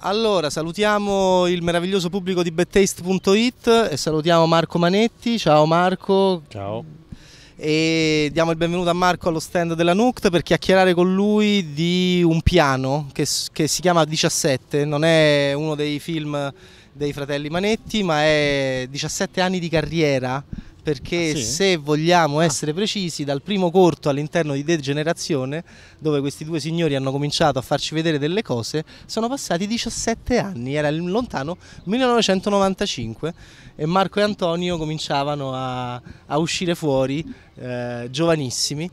Allora, salutiamo il meraviglioso pubblico di bettaste.it e salutiamo Marco Manetti. Ciao Marco. Ciao. E diamo il benvenuto a Marco allo stand della Nuct per chiacchierare con lui di un piano che, che si chiama 17, non è uno dei film dei fratelli Manetti, ma è 17 anni di carriera perché ah, sì? se vogliamo ah. essere precisi, dal primo corto all'interno di Degenerazione, dove questi due signori hanno cominciato a farci vedere delle cose, sono passati 17 anni, era lontano 1995 e Marco e Antonio cominciavano a, a uscire fuori, eh, giovanissimi.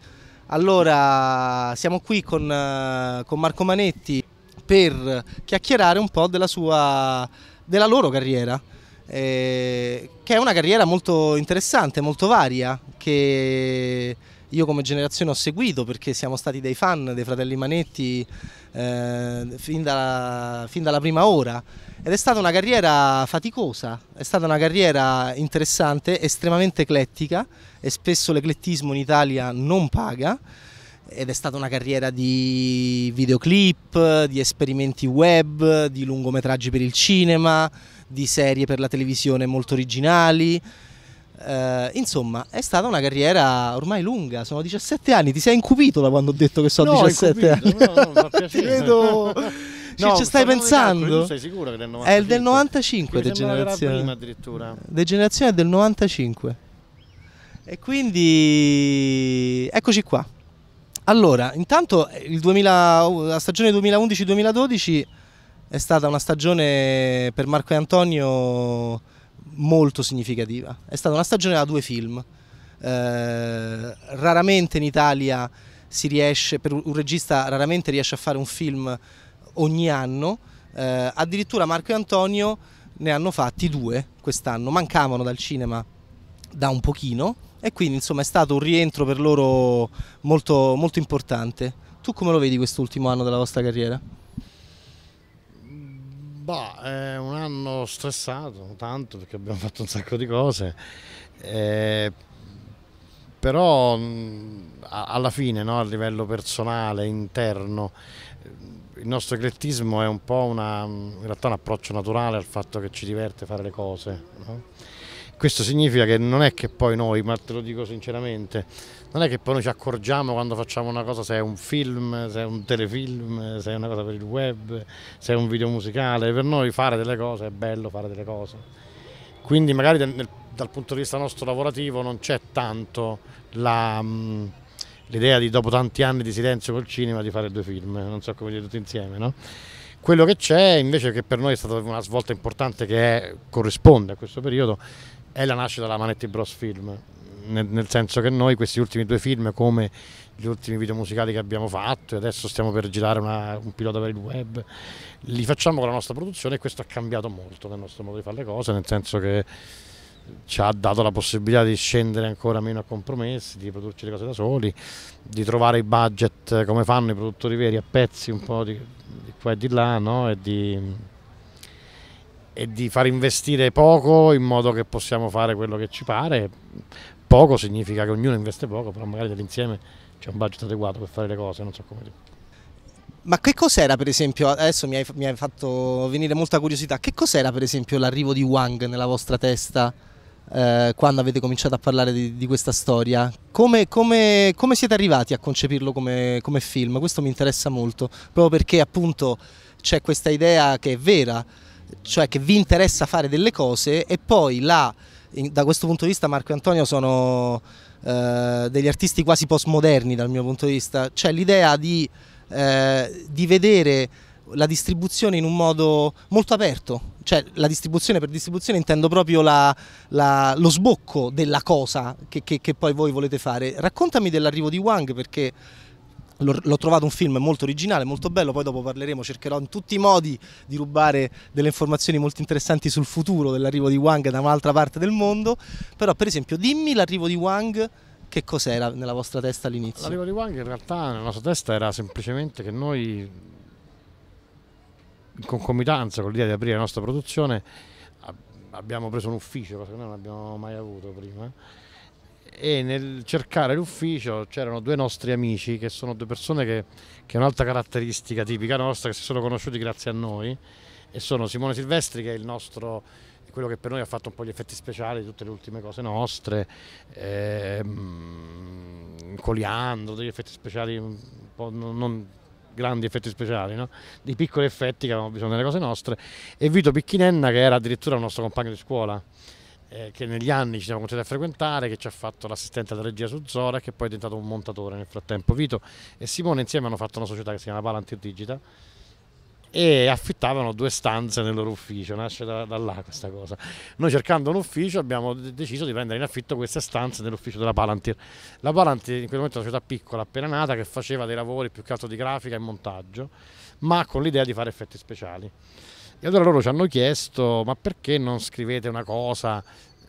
Allora siamo qui con, eh, con Marco Manetti per chiacchierare un po' della, sua, della loro carriera eh, che è una carriera molto interessante, molto varia, che io come generazione ho seguito perché siamo stati dei fan dei fratelli Manetti eh, fin, dalla, fin, dalla, prima ora ed è stata una carriera faticosa, è stata una carriera interessante, estremamente eclettica e spesso l'eclettismo in Italia non paga ed è stata una carriera di videoclip, di esperimenti web, di lungometraggi per il cinema, di serie per la televisione molto originali. Eh, insomma, è stata una carriera ormai lunga, sono 17 anni, ti sei incupito da quando ho detto che sono no, 17 incupito, anni. No, no, mi fa vedo... No, ci, stai pensando? sei sicuro che è del 95? È il del 95 degenerazione. Prima addirittura. è del 95. E quindi eccoci qua. Allora, intanto 2000, eh, la stagione 2011-2012 è stata una stagione per Marco e Antonio molto significativa. È stata una stagione da due film. Eh, raramente in Italia si riesce, per un regista raramente riesce a fare un film ogni anno. Eh, addirittura Marco e Antonio ne hanno fatti due quest'anno, mancavano dal cinema da un pochino e quindi insomma è stato un rientro per loro molto, molto importante. Tu come lo vedi quest'ultimo anno della vostra carriera? Bah, è un anno stressato, tanto perché abbiamo fatto un sacco di cose, eh, però mm, alla fine no, a livello personale, interno, eh, il nostro eclettismo è un po' una, mm, in realtà un approccio naturale al fatto che ci diverte fare le cose. No? Questo significa che non è che poi noi, ma te lo dico sinceramente, non è che poi noi ci accorgiamo quando facciamo una cosa se è un film, se è un telefilm, se è una cosa per il web, se è un video musicale, per noi fare delle cose è bello fare delle cose. Quindi magari nel, dal punto di vista nostro lavorativo non c'è tanto mm, l'idea di dopo tanti anni di silenzio col cinema di fare due film, eh, non so come dire tutti insieme, no? Quello che c'è invece che per noi è stata una svolta importante che è, corrisponde a questo periodo è la nascita della Manetti Bros Film, nel, nel, senso che noi questi ultimi due film come gli ultimi video musicali che abbiamo fatto e adesso stiamo per girare una, un pilota per il web li facciamo con la nostra produzione e questo ha cambiato molto nel nostro modo di fare le cose nel senso che ci ha dato la possibilità di scendere ancora meno a compromessi, di produrci le cose da soli, di trovare i budget come fanno i produttori veri a pezzi un po' di, di qua e di là no? e, di, e di far investire poco in modo che possiamo fare quello che ci pare, poco significa che ognuno investe poco, però magari dell'insieme c'è un budget adeguato per fare le cose, non so come dire. Ma che cos'era per esempio, adesso mi hai, mi hai, fatto venire molta curiosità, che cos'era per esempio l'arrivo di Wang nella vostra testa eh, quando avete cominciato a parlare di, di questa storia? Come, come, come, siete arrivati a concepirlo come, come film? Questo mi interessa molto, proprio perché appunto c'è questa idea che è vera, cioè che vi interessa fare delle cose e poi là, da questo punto di vista Marco e Antonio sono eh, degli artisti quasi postmoderni dal mio punto di vista, cioè l'idea di, eh, di vedere la distribuzione in un modo molto aperto, cioè la distribuzione per distribuzione intendo proprio la, la, lo sbocco della cosa che, che, che, poi voi volete fare. Raccontami dell'arrivo di Wang perché L'ho trovato un film molto originale, molto bello, poi dopo parleremo, cercherò in tutti i modi di rubare delle informazioni molto interessanti sul futuro dell'arrivo di Wang da un'altra parte del mondo, però per esempio dimmi l'arrivo di Wang che cos'era nella vostra testa all'inizio? L'arrivo di Wang in realtà nella nostra testa era semplicemente che noi in concomitanza con l'idea di aprire la nostra produzione abbiamo preso un ufficio, cosa che noi non abbiamo mai avuto prima e nel cercare l'ufficio c'erano due nostri amici che sono due persone che, che è un'altra caratteristica tipica nostra, che si sono conosciuti grazie a noi e sono Simone Silvestri che è il nostro quello che per noi ha fatto un po' gli effetti speciali di tutte le ultime cose nostre, ehm, Coliandro, degli effetti speciali un po' non, non grandi effetti speciali, no? di piccoli effetti che avevamo bisogno delle cose nostre, e Vito Picchinenna che era addirittura il nostro compagno di scuola eh, che negli anni ci siamo continuati a frequentare, che ci ha fatto l'assistente alla regia su Zora, che poi è diventato un montatore nel frattempo. Vito e Simone insieme hanno fatto una società che si chiama Palantir Digita e affittavano due stanze nel loro ufficio, nasce da, da, là questa cosa. Noi cercando un ufficio abbiamo deciso di prendere in affitto queste stanze nell'ufficio della Palantir. La Palantir in quel momento è una società piccola, appena nata, che faceva dei lavori più che altro di grafica e montaggio, ma con l'idea di fare effetti speciali. E allora loro ci hanno chiesto, ma perché non scrivete una cosa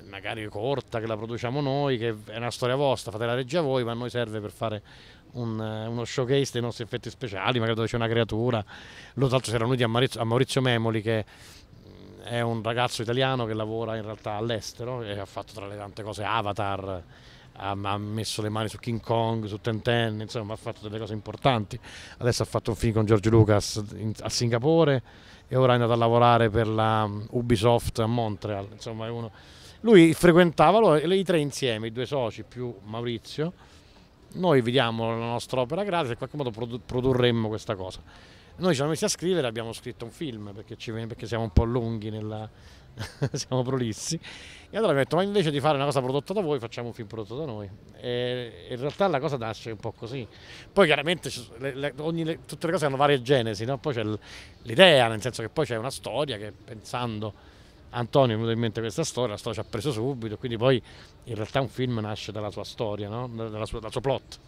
magari corta che la produciamo noi, che è una storia vostra, fate la regia voi, ma a noi serve per fare un, uno showcase dei nostri effetti speciali, magari dove c'è una creatura. Loro tra l'altro si erano uniti a Maurizio, a Maurizio Memoli che mm, è un ragazzo italiano che lavora in realtà all'estero e ha fatto tra le tante cose Avatar ha, messo le mani su King Kong, su Ten, insomma ha fatto delle cose importanti. Adesso ha fatto un film con George Lucas in, a Singapore e ora è andato a lavorare per la mm, Ubisoft a Montreal. Insomma, uno... Lui frequentava loro, i tre insieme, i due soci più Maurizio. Noi vediamo la nostra opera gratis e in qualche modo produ produrremmo questa cosa. Noi ci siamo messi a scrivere, abbiamo scritto un film perché, ci, perché siamo un po' lunghi nella, siamo prolissi. E allora mi detto, ma invece di fare una cosa prodotta da voi, facciamo un film prodotto da noi. E in realtà la cosa nasce un po' così. Poi chiaramente le, le, ogni, le, tutte le cose hanno varie genesi, no? poi c'è l'idea, nel senso che poi c'è una storia che pensando... Antonio è venuto in mente questa storia, la storia ci ha preso subito, quindi poi in realtà un film nasce dalla sua storia, no? dalla sua, dal suo plot.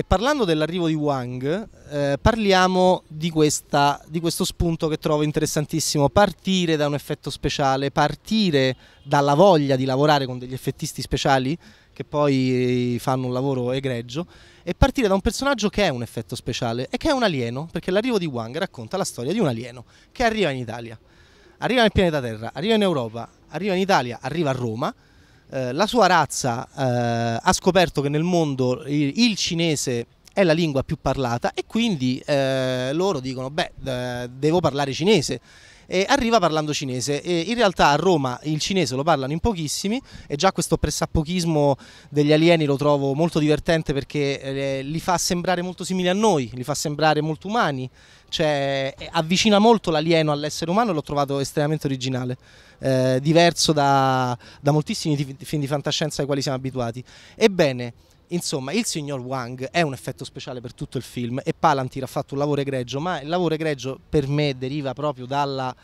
E parlando dell'arrivo di Wang, eh, parliamo di, questa, di, questo spunto che trovo interessantissimo, partire da un effetto speciale, partire dalla voglia di lavorare con degli effettisti speciali che poi eh, fanno un lavoro egregio e partire da un personaggio che è un effetto speciale e che è un alieno, perché l'arrivo di Wang racconta la storia di un alieno che arriva in Italia, arriva nel pianeta Terra, arriva in Europa, arriva in Italia, arriva a Roma eh, la sua razza eh, ha scoperto che nel mondo il cinese è la lingua più parlata e quindi eh, loro dicono beh eh, devo parlare cinese e arriva parlando cinese. E in realtà a Roma il cinese lo parlano in pochissimi e già questo pressappochismo degli alieni lo trovo molto divertente perché eh, li fa sembrare molto simili a noi, li fa sembrare molto umani, cioè eh, avvicina molto l'alieno all'essere umano e l'ho trovato estremamente originale, eh, diverso da, da moltissimi film di fantascienza ai quali siamo abituati. Ebbene, Insomma, il signor Wang è un effetto speciale per tutto il film e Palantir ha fatto un lavoro egregio, ma il lavoro egregio per me deriva proprio dalla...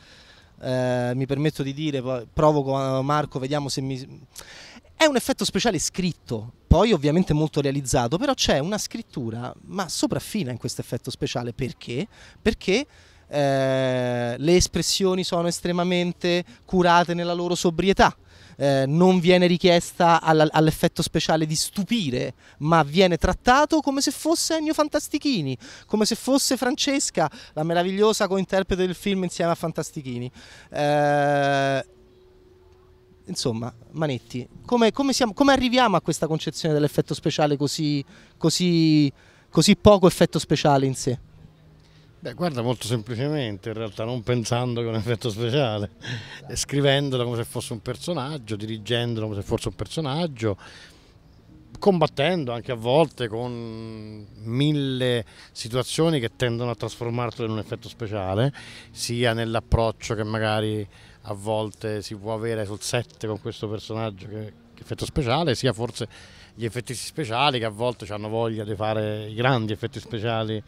Eh, mi permetto di dire, provoco eh, Marco, vediamo se mi... È un effetto speciale scritto, poi ovviamente molto realizzato, però c'è una scrittura, ma sopraffina in questo effetto speciale. Perché? Perché... Eh, le espressioni sono estremamente curate nella loro sobrietà, eh, non viene richiesta all'effetto speciale di stupire, ma viene trattato come se fosse Ennio Fantastichini, come se fosse Francesca, la meravigliosa cointerprete del film insieme a Fantastichini. Eh, insomma, Manetti, come, come, siamo, come, arriviamo a questa concezione dell'effetto speciale così, così, così poco effetto speciale in sé? Beh, guarda molto semplicemente, in realtà non pensando che è un effetto speciale, eh, scrivendolo come se fosse un personaggio, dirigendolo come se fosse un personaggio, combattendo anche a volte con mille situazioni che tendono a trasformarlo in un effetto speciale, sia nell'approccio che magari a volte si può avere sul set con questo personaggio che, che effetto speciale, sia forse gli effetti speciali che a volte hanno voglia di fare i grandi effetti speciali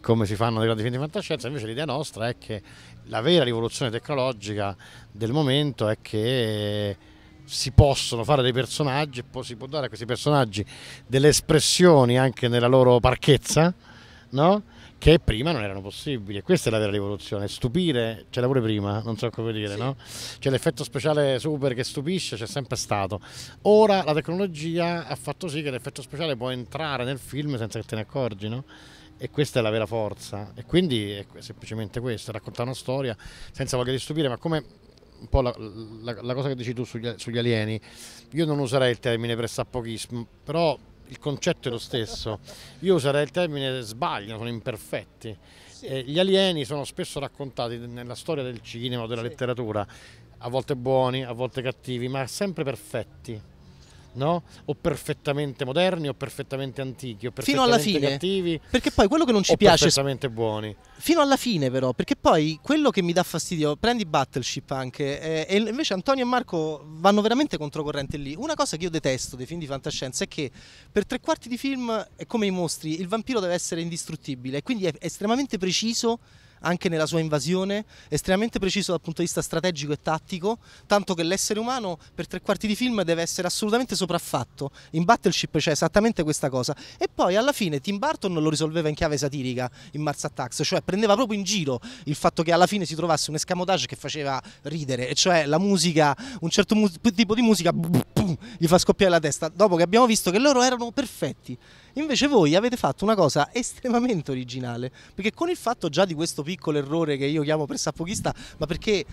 come si fanno dei grandi film di fantascienza, invece l'idea nostra è che la vera rivoluzione tecnologica del momento è che si possono fare dei personaggi e si può dare a questi personaggi delle espressioni anche nella loro parchezza, no? che prima non erano possibili. Questa è la vera rivoluzione. Stupire c'era pure prima, non so come dire, sì. no? Cioè l'effetto speciale super che stupisce c'è sempre stato. Ora la tecnologia ha fatto sì che l'effetto speciale può entrare nel film senza che te ne accorgi, no? e questa è la vera forza e quindi è semplicemente questo, raccontare una storia senza voglia di stupire, ma come un po' la, la, la cosa che dici tu sugli, sugli, alieni, io non userei il termine pressapochismo, però il concetto è lo stesso, io userei il termine sbagliano, sono imperfetti, sì. eh, gli alieni sono spesso raccontati nella storia del cinema o della sì. letteratura, a volte buoni, a volte cattivi, ma sempre perfetti no? o perfettamente moderni o perfettamente antichi o perfettamente fino cattivi perché poi quello che non ci piace perfettamente buoni fino alla fine però perché poi quello che mi dà fastidio prendi Battleship anche eh, e invece Antonio e Marco vanno veramente controcorrente lì una cosa che io detesto dei film di fantascienza è che per tre quarti di film è come i mostri il vampiro deve essere indistruttibile quindi è estremamente preciso anche nella sua invasione, estremamente preciso dal punto di vista strategico e tattico, tanto che l'essere umano per tre quarti di film deve essere assolutamente sopraffatto. In Battleship c'è esattamente questa cosa. E poi alla fine Tim Burton lo risolveva in chiave satirica in Mars Attacks, cioè prendeva proprio in giro il fatto che alla fine si trovasse un escamotage che faceva ridere, e cioè la musica, un certo mu tipo di musica gli fa scoppiare la testa, dopo che abbiamo visto che loro erano perfetti. Invece voi avete fatto una cosa estremamente originale, perché con il fatto già di questo piccolo errore che io chiamo pressapochista, ma perché...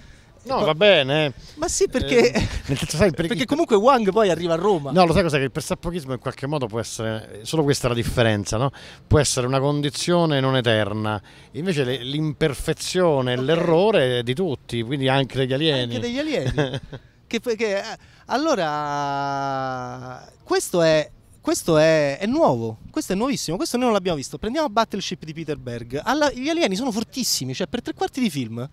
No, va bene. Eh. Ma sì, perché. Eh, senso, sai, Perché comunque Wang poi arriva a Roma. No, lo sai cos'è? Che il pressappochismo in qualche modo può essere. Solo questa è la differenza, no? Può essere una condizione non eterna. Invece l'imperfezione, okay. l'errore è di tutti, quindi anche degli alieni. Anche degli alieni. Che, che, eh, allora, questo è questo è, è, nuovo, questo è nuovissimo, questo noi non l'abbiamo visto. Prendiamo Battleship di Peter Berg. Alla, gli alieni sono fortissimi, cioè per tre quarti di film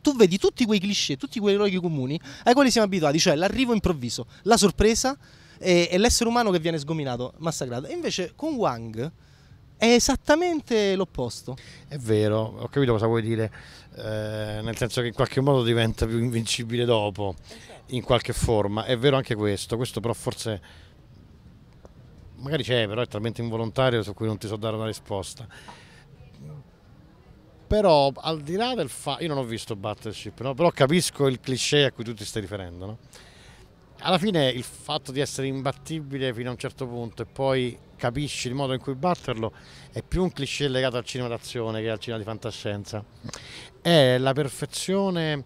tu vedi tutti quei cliché, tutti quei luoghi comuni ai quali siamo abituati, cioè l'arrivo improvviso, la sorpresa e, e l'essere umano che viene sgominato, massacrato. E invece con Wang è esattamente l'opposto. È vero, ho capito cosa vuoi dire, eh, nel senso che in qualche modo diventa più invincibile dopo. Esatto in qualche forma, è vero anche questo, questo però forse magari c'è, però è talmente involontario su cui non ti so dare una risposta. Però al di là del fatto, io non ho visto Battleship, no? però capisco il cliché a cui tu ti stai riferendo. No? Alla fine il fatto di essere imbattibile fino a un certo punto e poi capisci il modo in cui batterlo è più un cliché legato al cinema d'azione che al cinema di fantascienza. È la perfezione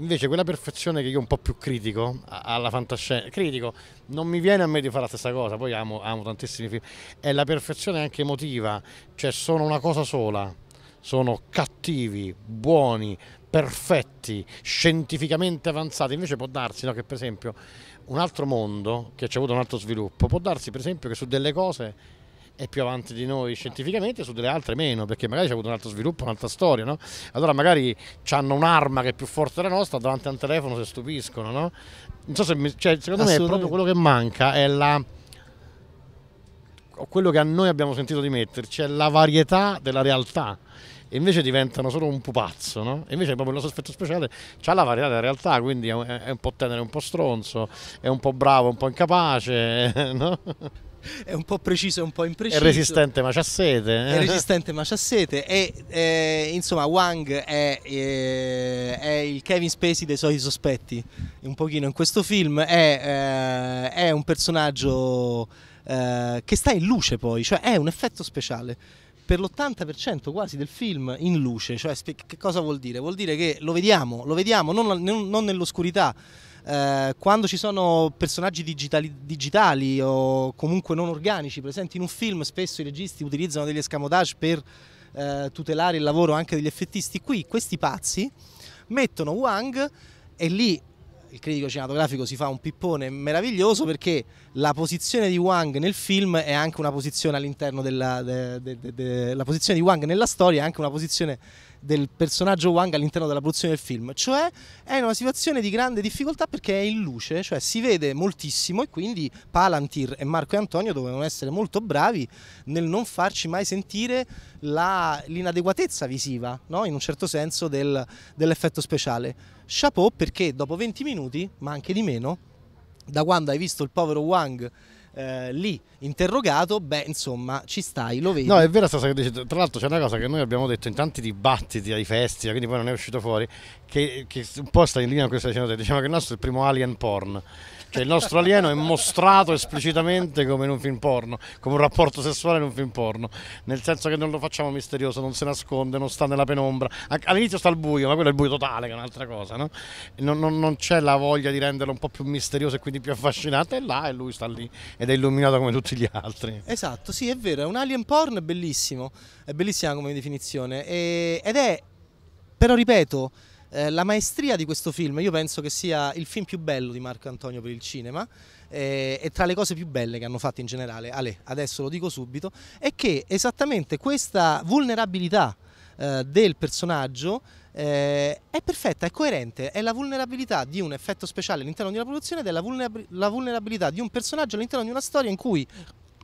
Invece quella perfezione che io un po' più critico alla fantascienza, critico, non mi viene a me di fare la stessa cosa, poi amo, amo tantissimi film, è la perfezione anche emotiva, cioè sono una cosa sola, sono cattivi, buoni, perfetti, scientificamente avanzati, invece può darsi no, che per esempio un altro mondo che ci ha avuto un altro sviluppo, può darsi per esempio che su delle cose è più avanti di noi scientificamente, su delle altre meno, perché magari c'è avuto un altro sviluppo, un'altra storia, no? Allora magari hanno un'arma che è più forte della nostra, davanti a un telefono si stupiscono, no? Non so se mi, cioè, secondo me è proprio quello che manca è la quello che a noi abbiamo sentito di metterci è la varietà della realtà e invece diventano solo un pupazzo, no? E invece proprio il nostro aspetto speciale ha la varietà della realtà, quindi è un, po' tenere, un po' stronzo, è un po' bravo, un po' incapace, no? è un po' preciso e un po' impreciso. È resistente ma c'ha sete. Eh? È resistente ma c'ha sete e eh, insomma Wang è, è, eh, è, il Kevin Spacey dei suoi sospetti, un pochino in questo film, è, eh, è un personaggio che sta in luce poi, cioè è un effetto speciale per l'80% quasi del film in luce, cioè che cosa vuol dire? Vuol dire che lo vediamo, lo vediamo non, non nell'oscurità, eh, quando ci sono personaggi digitali, digitali, o comunque non organici presenti in un film, spesso i registi utilizzano degli escamotage per eh, tutelare il lavoro anche degli effettisti. Qui questi pazzi mettono Wang e lì il critico cinematografico si fa un pippone meraviglioso perché la posizione di Wang nel film è anche una posizione all'interno della de, de, de, posizione di Wang nella storia è anche una posizione del personaggio Wang all'interno della produzione del film, cioè è in una situazione di grande difficoltà perché è in luce, cioè si vede moltissimo e quindi Palantir e Marco e Antonio dovevano essere molto bravi nel non farci mai sentire la, l'inadeguatezza visiva, no? in un certo senso, del, dell'effetto speciale. Chapeau perché dopo 20 minuti, ma anche di meno, da quando hai visto il povero Wang eh, lì interrogato, beh insomma ci stai, lo vedi. No, è vera sta cosa che dici, tra l'altro c'è una cosa che noi abbiamo detto in tanti dibattiti ai festival, quindi poi non è uscito fuori, che, che un po' sta in linea con questa scena. diciamo che il nostro è il primo alien porn. Cioè il nostro alieno è mostrato esplicitamente come in un film porno, come un rapporto sessuale in un film porno, nel senso che non lo facciamo misterioso, non si nasconde, non sta nella penombra. All'inizio sta al buio, ma quello è il buio totale, che è un'altra cosa, no? non, non, non, c'è la voglia di renderlo un po' più misterioso e quindi più affascinante, è là e lui sta lì ed è illuminato come tutti gli altri. Esatto, sì, è vero, è un alien porn bellissimo, è bellissima come definizione e, ed è, però ripeto, eh, la maestria di questo film, io penso che sia il film più bello di Marco Antonio per il cinema eh, e tra le cose più belle che hanno fatto in generale, Ale, adesso lo dico subito, è che esattamente questa vulnerabilità eh, del personaggio eh, è perfetta, è coerente, è la vulnerabilità di un effetto speciale all'interno di una produzione ed è la, vulnerab- la vulnerabilità di un personaggio all'interno di una storia in cui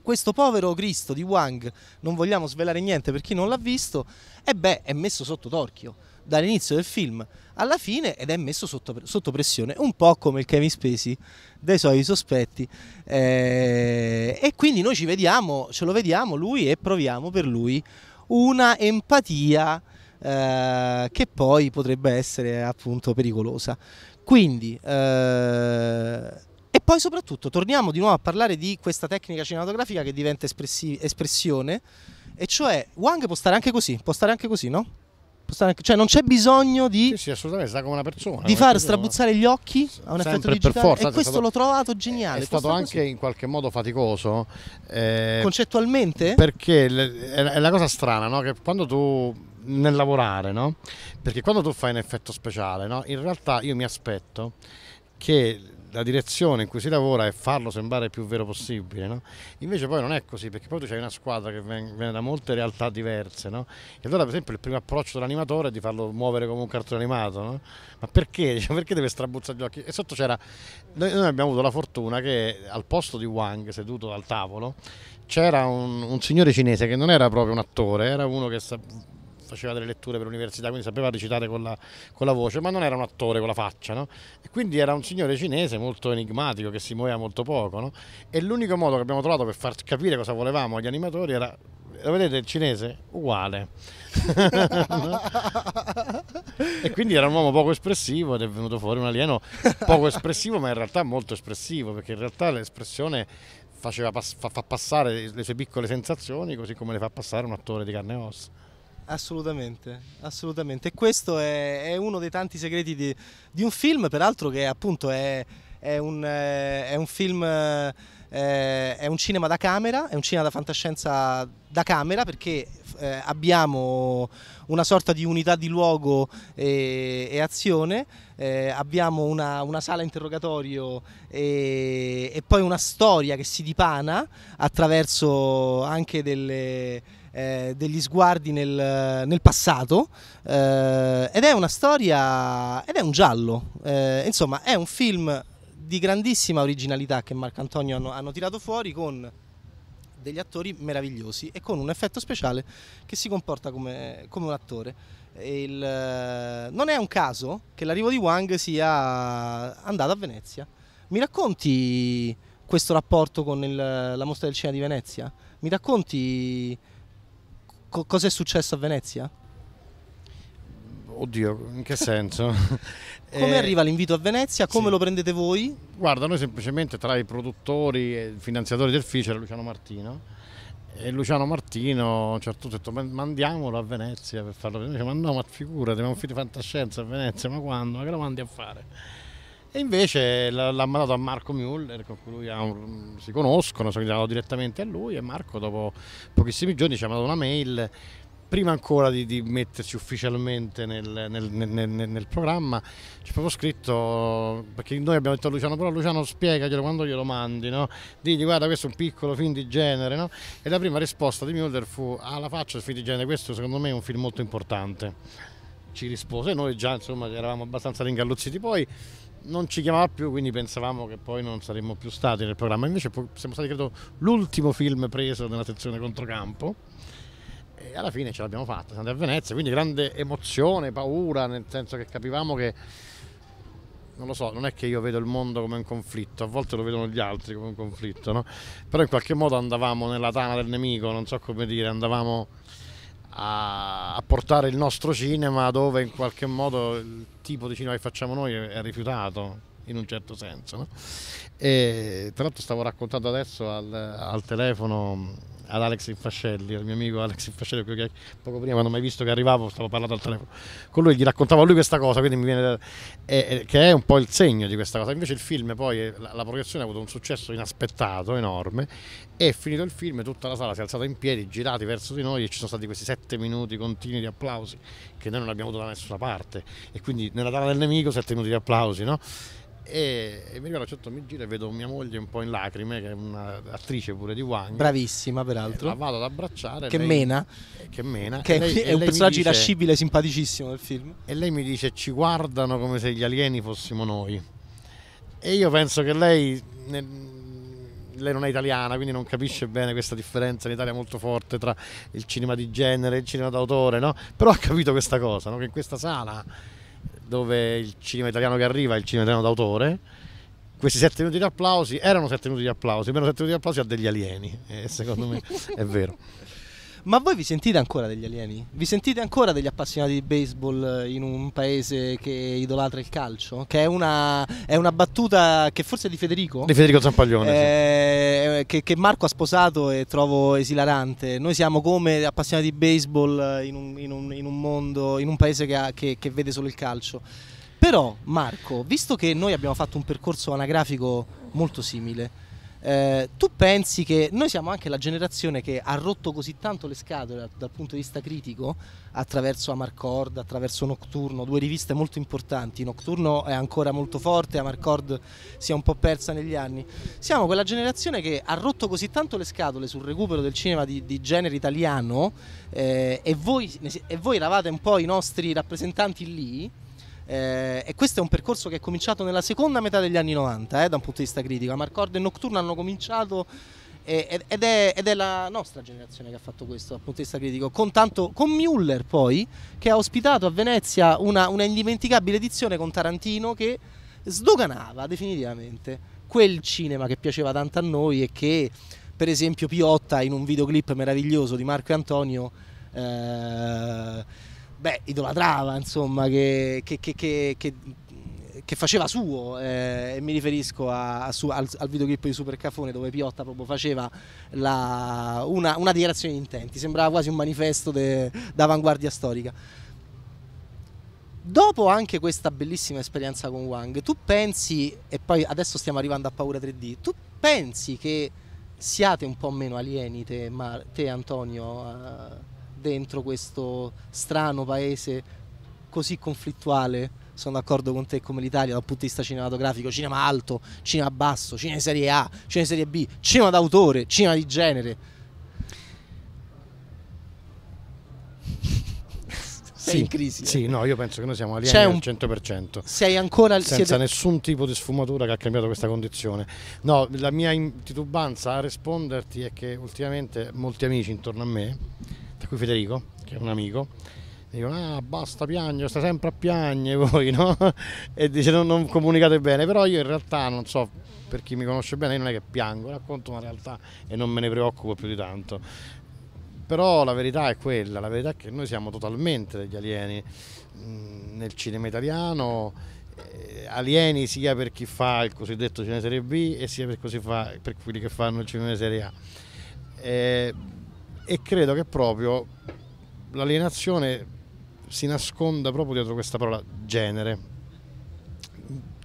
questo povero Cristo di Wang, non vogliamo svelare niente per chi non l'ha visto, e eh beh, è messo sotto torchio dall'inizio del film alla fine ed è messo sotto, sotto pressione, un po' come il Kevin Spacey dei suoi sospetti. Eh, e quindi noi ci vediamo, ce lo vediamo lui e proviamo per lui una empatia eh, che poi potrebbe essere appunto pericolosa. Quindi, eh, e poi soprattutto torniamo di nuovo a parlare di questa tecnica cinematografica che diventa espressi- espressione, e cioè Wang può stare anche così, può stare anche così, no? cioè non c'è bisogno di sì, sì, assolutamente sta come una persona di far strabuzzare gli occhi a un effetto digitale forza, e cioè, questo stato... l'ho trovato geniale è stato anche così. in qualche modo faticoso eh, concettualmente perché le, è la cosa strana no? che quando tu nel lavorare no? perché quando tu fai un effetto speciale no? in realtà io mi aspetto che la direzione in cui si lavora è farlo sembrare il più vero possibile. No? Invece poi non è così, perché poi tu c'hai una squadra che viene da molte realtà diverse. No? E allora, per esempio, il primo approccio dell'animatore è di farlo muovere come un cartone animato. No? Ma perché? Cioè, perché deve strabuzzare gli occhi? E sotto c'era. Noi, noi, abbiamo avuto la fortuna che al posto di Wang, seduto al tavolo, c'era un, un signore cinese che non era proprio un attore, era uno che sa, faceva delle letture per l'università, quindi sapeva recitare con la, con la, voce, ma non era un attore con la faccia, no? E quindi era un signore cinese molto enigmatico che si muoveva molto poco, no? E l'unico modo che abbiamo trovato per far capire cosa volevamo agli animatori era lo vedete il cinese? Uguale. e quindi era un uomo poco espressivo ed è venuto fuori un alieno poco espressivo, ma in realtà molto espressivo, perché in realtà l'espressione faceva fa-, fa passare le sue piccole sensazioni così come le fa passare un attore di carne e ossa. Assolutamente, assolutamente. E questo è, è uno dei tanti segreti di, di, un film, peraltro che appunto è, è, un, eh, è un, film, eh, è un cinema da camera, è un cinema da fantascienza da camera perché eh, abbiamo una sorta di unità di luogo e, e azione, eh, abbiamo una, una, sala interrogatorio e, e poi una storia che si dipana attraverso anche delle eh, degli sguardi nel, nel passato eh, ed è una storia ed è un giallo eh, insomma è un film di grandissima originalità che Marco Antonio hanno, hanno tirato fuori con degli attori meravigliosi e con un effetto speciale che si comporta come, come un attore. Il, eh, non è un caso che l'arrivo di Wang sia andato a Venezia. Mi racconti questo rapporto con il, la mostra del cinema di Venezia? Mi racconti co cosa è successo a Venezia? Oddio, in che senso? Eh, come arriva l'invito a Venezia? Come sì. lo prendete voi? Guarda, noi semplicemente tra i produttori e finanziatori del FI c'era Luciano Martino e Luciano Martino a un certo punto ha detto mandiamolo a Venezia per farlo. Dice, ma no, ma figurati, abbiamo un film di fantascienza a Venezia, ma quando? Ma che lo mandi a fare? E invece l'ha mandato a Marco Müller, con cui un, si conoscono, sono andato direttamente a lui e Marco dopo pochissimi giorni ci ha mandato una mail prima ancora di, di metterci ufficialmente nel, nel, nel, nel programma, ci ha proprio scritto, perché noi abbiamo detto a Luciano, però Luciano spiegaglielo quando glielo mandi, no? digli guarda questo è un piccolo film di genere, no? e la prima risposta di Mulder fu alla ah, faccia del film di genere, questo secondo me è un film molto importante, ci rispose, noi già insomma eravamo abbastanza ringalluzziti poi non ci chiamava più, quindi pensavamo che poi non saremmo più stati nel programma. Invece siamo stati, credo, l'ultimo film preso nella sezione controcampo. E alla fine ce l'abbiamo fatta, siamo andati a Venezia, quindi grande emozione, paura, nel senso che capivamo che non lo so, non è che io vedo il mondo come un conflitto, a volte lo vedono gli altri come un conflitto, no? Però in qualche modo andavamo nella tana del nemico, non so come dire, andavamo a, portare il nostro cinema dove in qualche modo il tipo di cinema che facciamo noi è rifiutato in un certo senso. No? E, tra l'altro stavo raccontando adesso al, al telefono ad Alex Infascelli, al mio amico Alex Infascelli, che poco prima non ho mai visto che arrivavo, stavo parlando al telefono con lui, gli raccontavo a lui questa cosa, quindi mi viene da, eh, eh che è un po' il segno di questa cosa. Invece il film poi, eh, la, la proiezione ha avuto un successo inaspettato, enorme, e finito il film tutta la sala si è alzata in piedi, girati verso di noi e ci sono stati questi sette minuti continui di applausi che noi non abbiamo avuto da nessuna parte e quindi nella tavola del nemico sette minuti di applausi, no? E, e, mi ricordo, certo mi giro e vedo mia moglie un po' in lacrime, che è un'attrice pure di Wang. Bravissima, peraltro. La vado ad abbracciare. Che lei, mena. Che mena. Che lei, è un personaggio dice, irascibile, simpaticissimo del film. E lei mi dice, ci guardano come se gli alieni fossimo noi. E io penso che lei... Ne, lei non è italiana, quindi non capisce bene questa differenza in Italia molto forte tra il cinema di genere e il cinema d'autore, no? Però ha capito questa cosa, no? Che in questa sala dove il cinema italiano che arriva è il cinema italiano d'autore. Questi sette minuti di applausi erano sette minuti di applausi, meno sette minuti di applausi a degli alieni, e eh, secondo me è vero. Ma voi vi sentite ancora degli alieni? Vi sentite ancora degli appassionati di baseball eh, in un paese che idolatra il calcio? Che è una, è una battuta che forse è di Federico? Di Federico Zampaglione. Eh, sì. Eh, che, che, Marco ha sposato e trovo esilarante. Noi siamo come appassionati di baseball eh, in un, in un, in un mondo, in un paese che, ha, che, che vede solo il calcio. Però, Marco, visto che noi abbiamo fatto un percorso anagrafico molto simile, eh, tu pensi che noi siamo anche la generazione che ha rotto così tanto le scatole dal, dal punto di vista critico attraverso Amarcord, attraverso Nocturno, due riviste molto importanti. Nocturno è ancora molto forte, Amarcord si è un po' persa negli anni. Siamo quella generazione che ha rotto così tanto le scatole sul recupero del cinema di, di genere italiano eh, e, voi, e voi eravate un po' i nostri rappresentanti lì eh, e questo è un percorso che è cominciato nella seconda metà degli anni 90, eh, da un punto di vista critico. Marcord e Nocturne hanno cominciato eh, ed, è, ed, è, la nostra generazione che ha fatto questo dal punto di vista critico. Con, tanto, con Müller poi, che ha ospitato a Venezia una, una indimenticabile edizione con Tarantino che sdoganava definitivamente quel cinema che piaceva tanto a noi e che per esempio Piotta in un videoclip meraviglioso di Marco e Antonio eh, beh, idolatrava, insomma, che, che, che, che faceva suo, eh, e mi riferisco a, a su, al, al videoclip di Super Cafone dove Piotta proprio faceva la, una, una, dichiarazione di intenti, sembrava quasi un manifesto d'avanguardia storica. Dopo anche questa bellissima esperienza con Wang, tu pensi, e poi adesso stiamo arrivando a Paura 3D, tu pensi che siate un po' meno alieni te, ma, te Antonio? Uh, dentro questo strano paese così conflittuale. Sono d'accordo con te come l'Italia dal punto di vista cinematografico, cinema alto, cinema basso, cinema serie A, cinema serie B, cinema d'autore, cinema di genere. Sei sì, in crisi. Eh. Sì, no, io penso che noi siamo alieni un... al 100%. Sei ancora al... Senza siete... nessun tipo di sfumatura che ha cambiato questa condizione. No, la mia titubanza a risponderti è che ultimamente molti amici intorno a me da cui Federico, che è un amico, dico ah basta piangere, sta sempre a piangere voi no? e dice non, non, comunicate bene però io in realtà non so per chi mi conosce bene io non è che piango racconto una realtà e non me ne preoccupo più di tanto però la verità è quella la verità è che noi siamo totalmente degli alieni mm, nel cinema italiano eh, alieni sia per chi fa il cosiddetto cinema serie B e sia per, fa, per quelli che fanno il cinema serie A e eh, e credo che proprio l'alienazione si nasconda proprio dietro questa parola genere.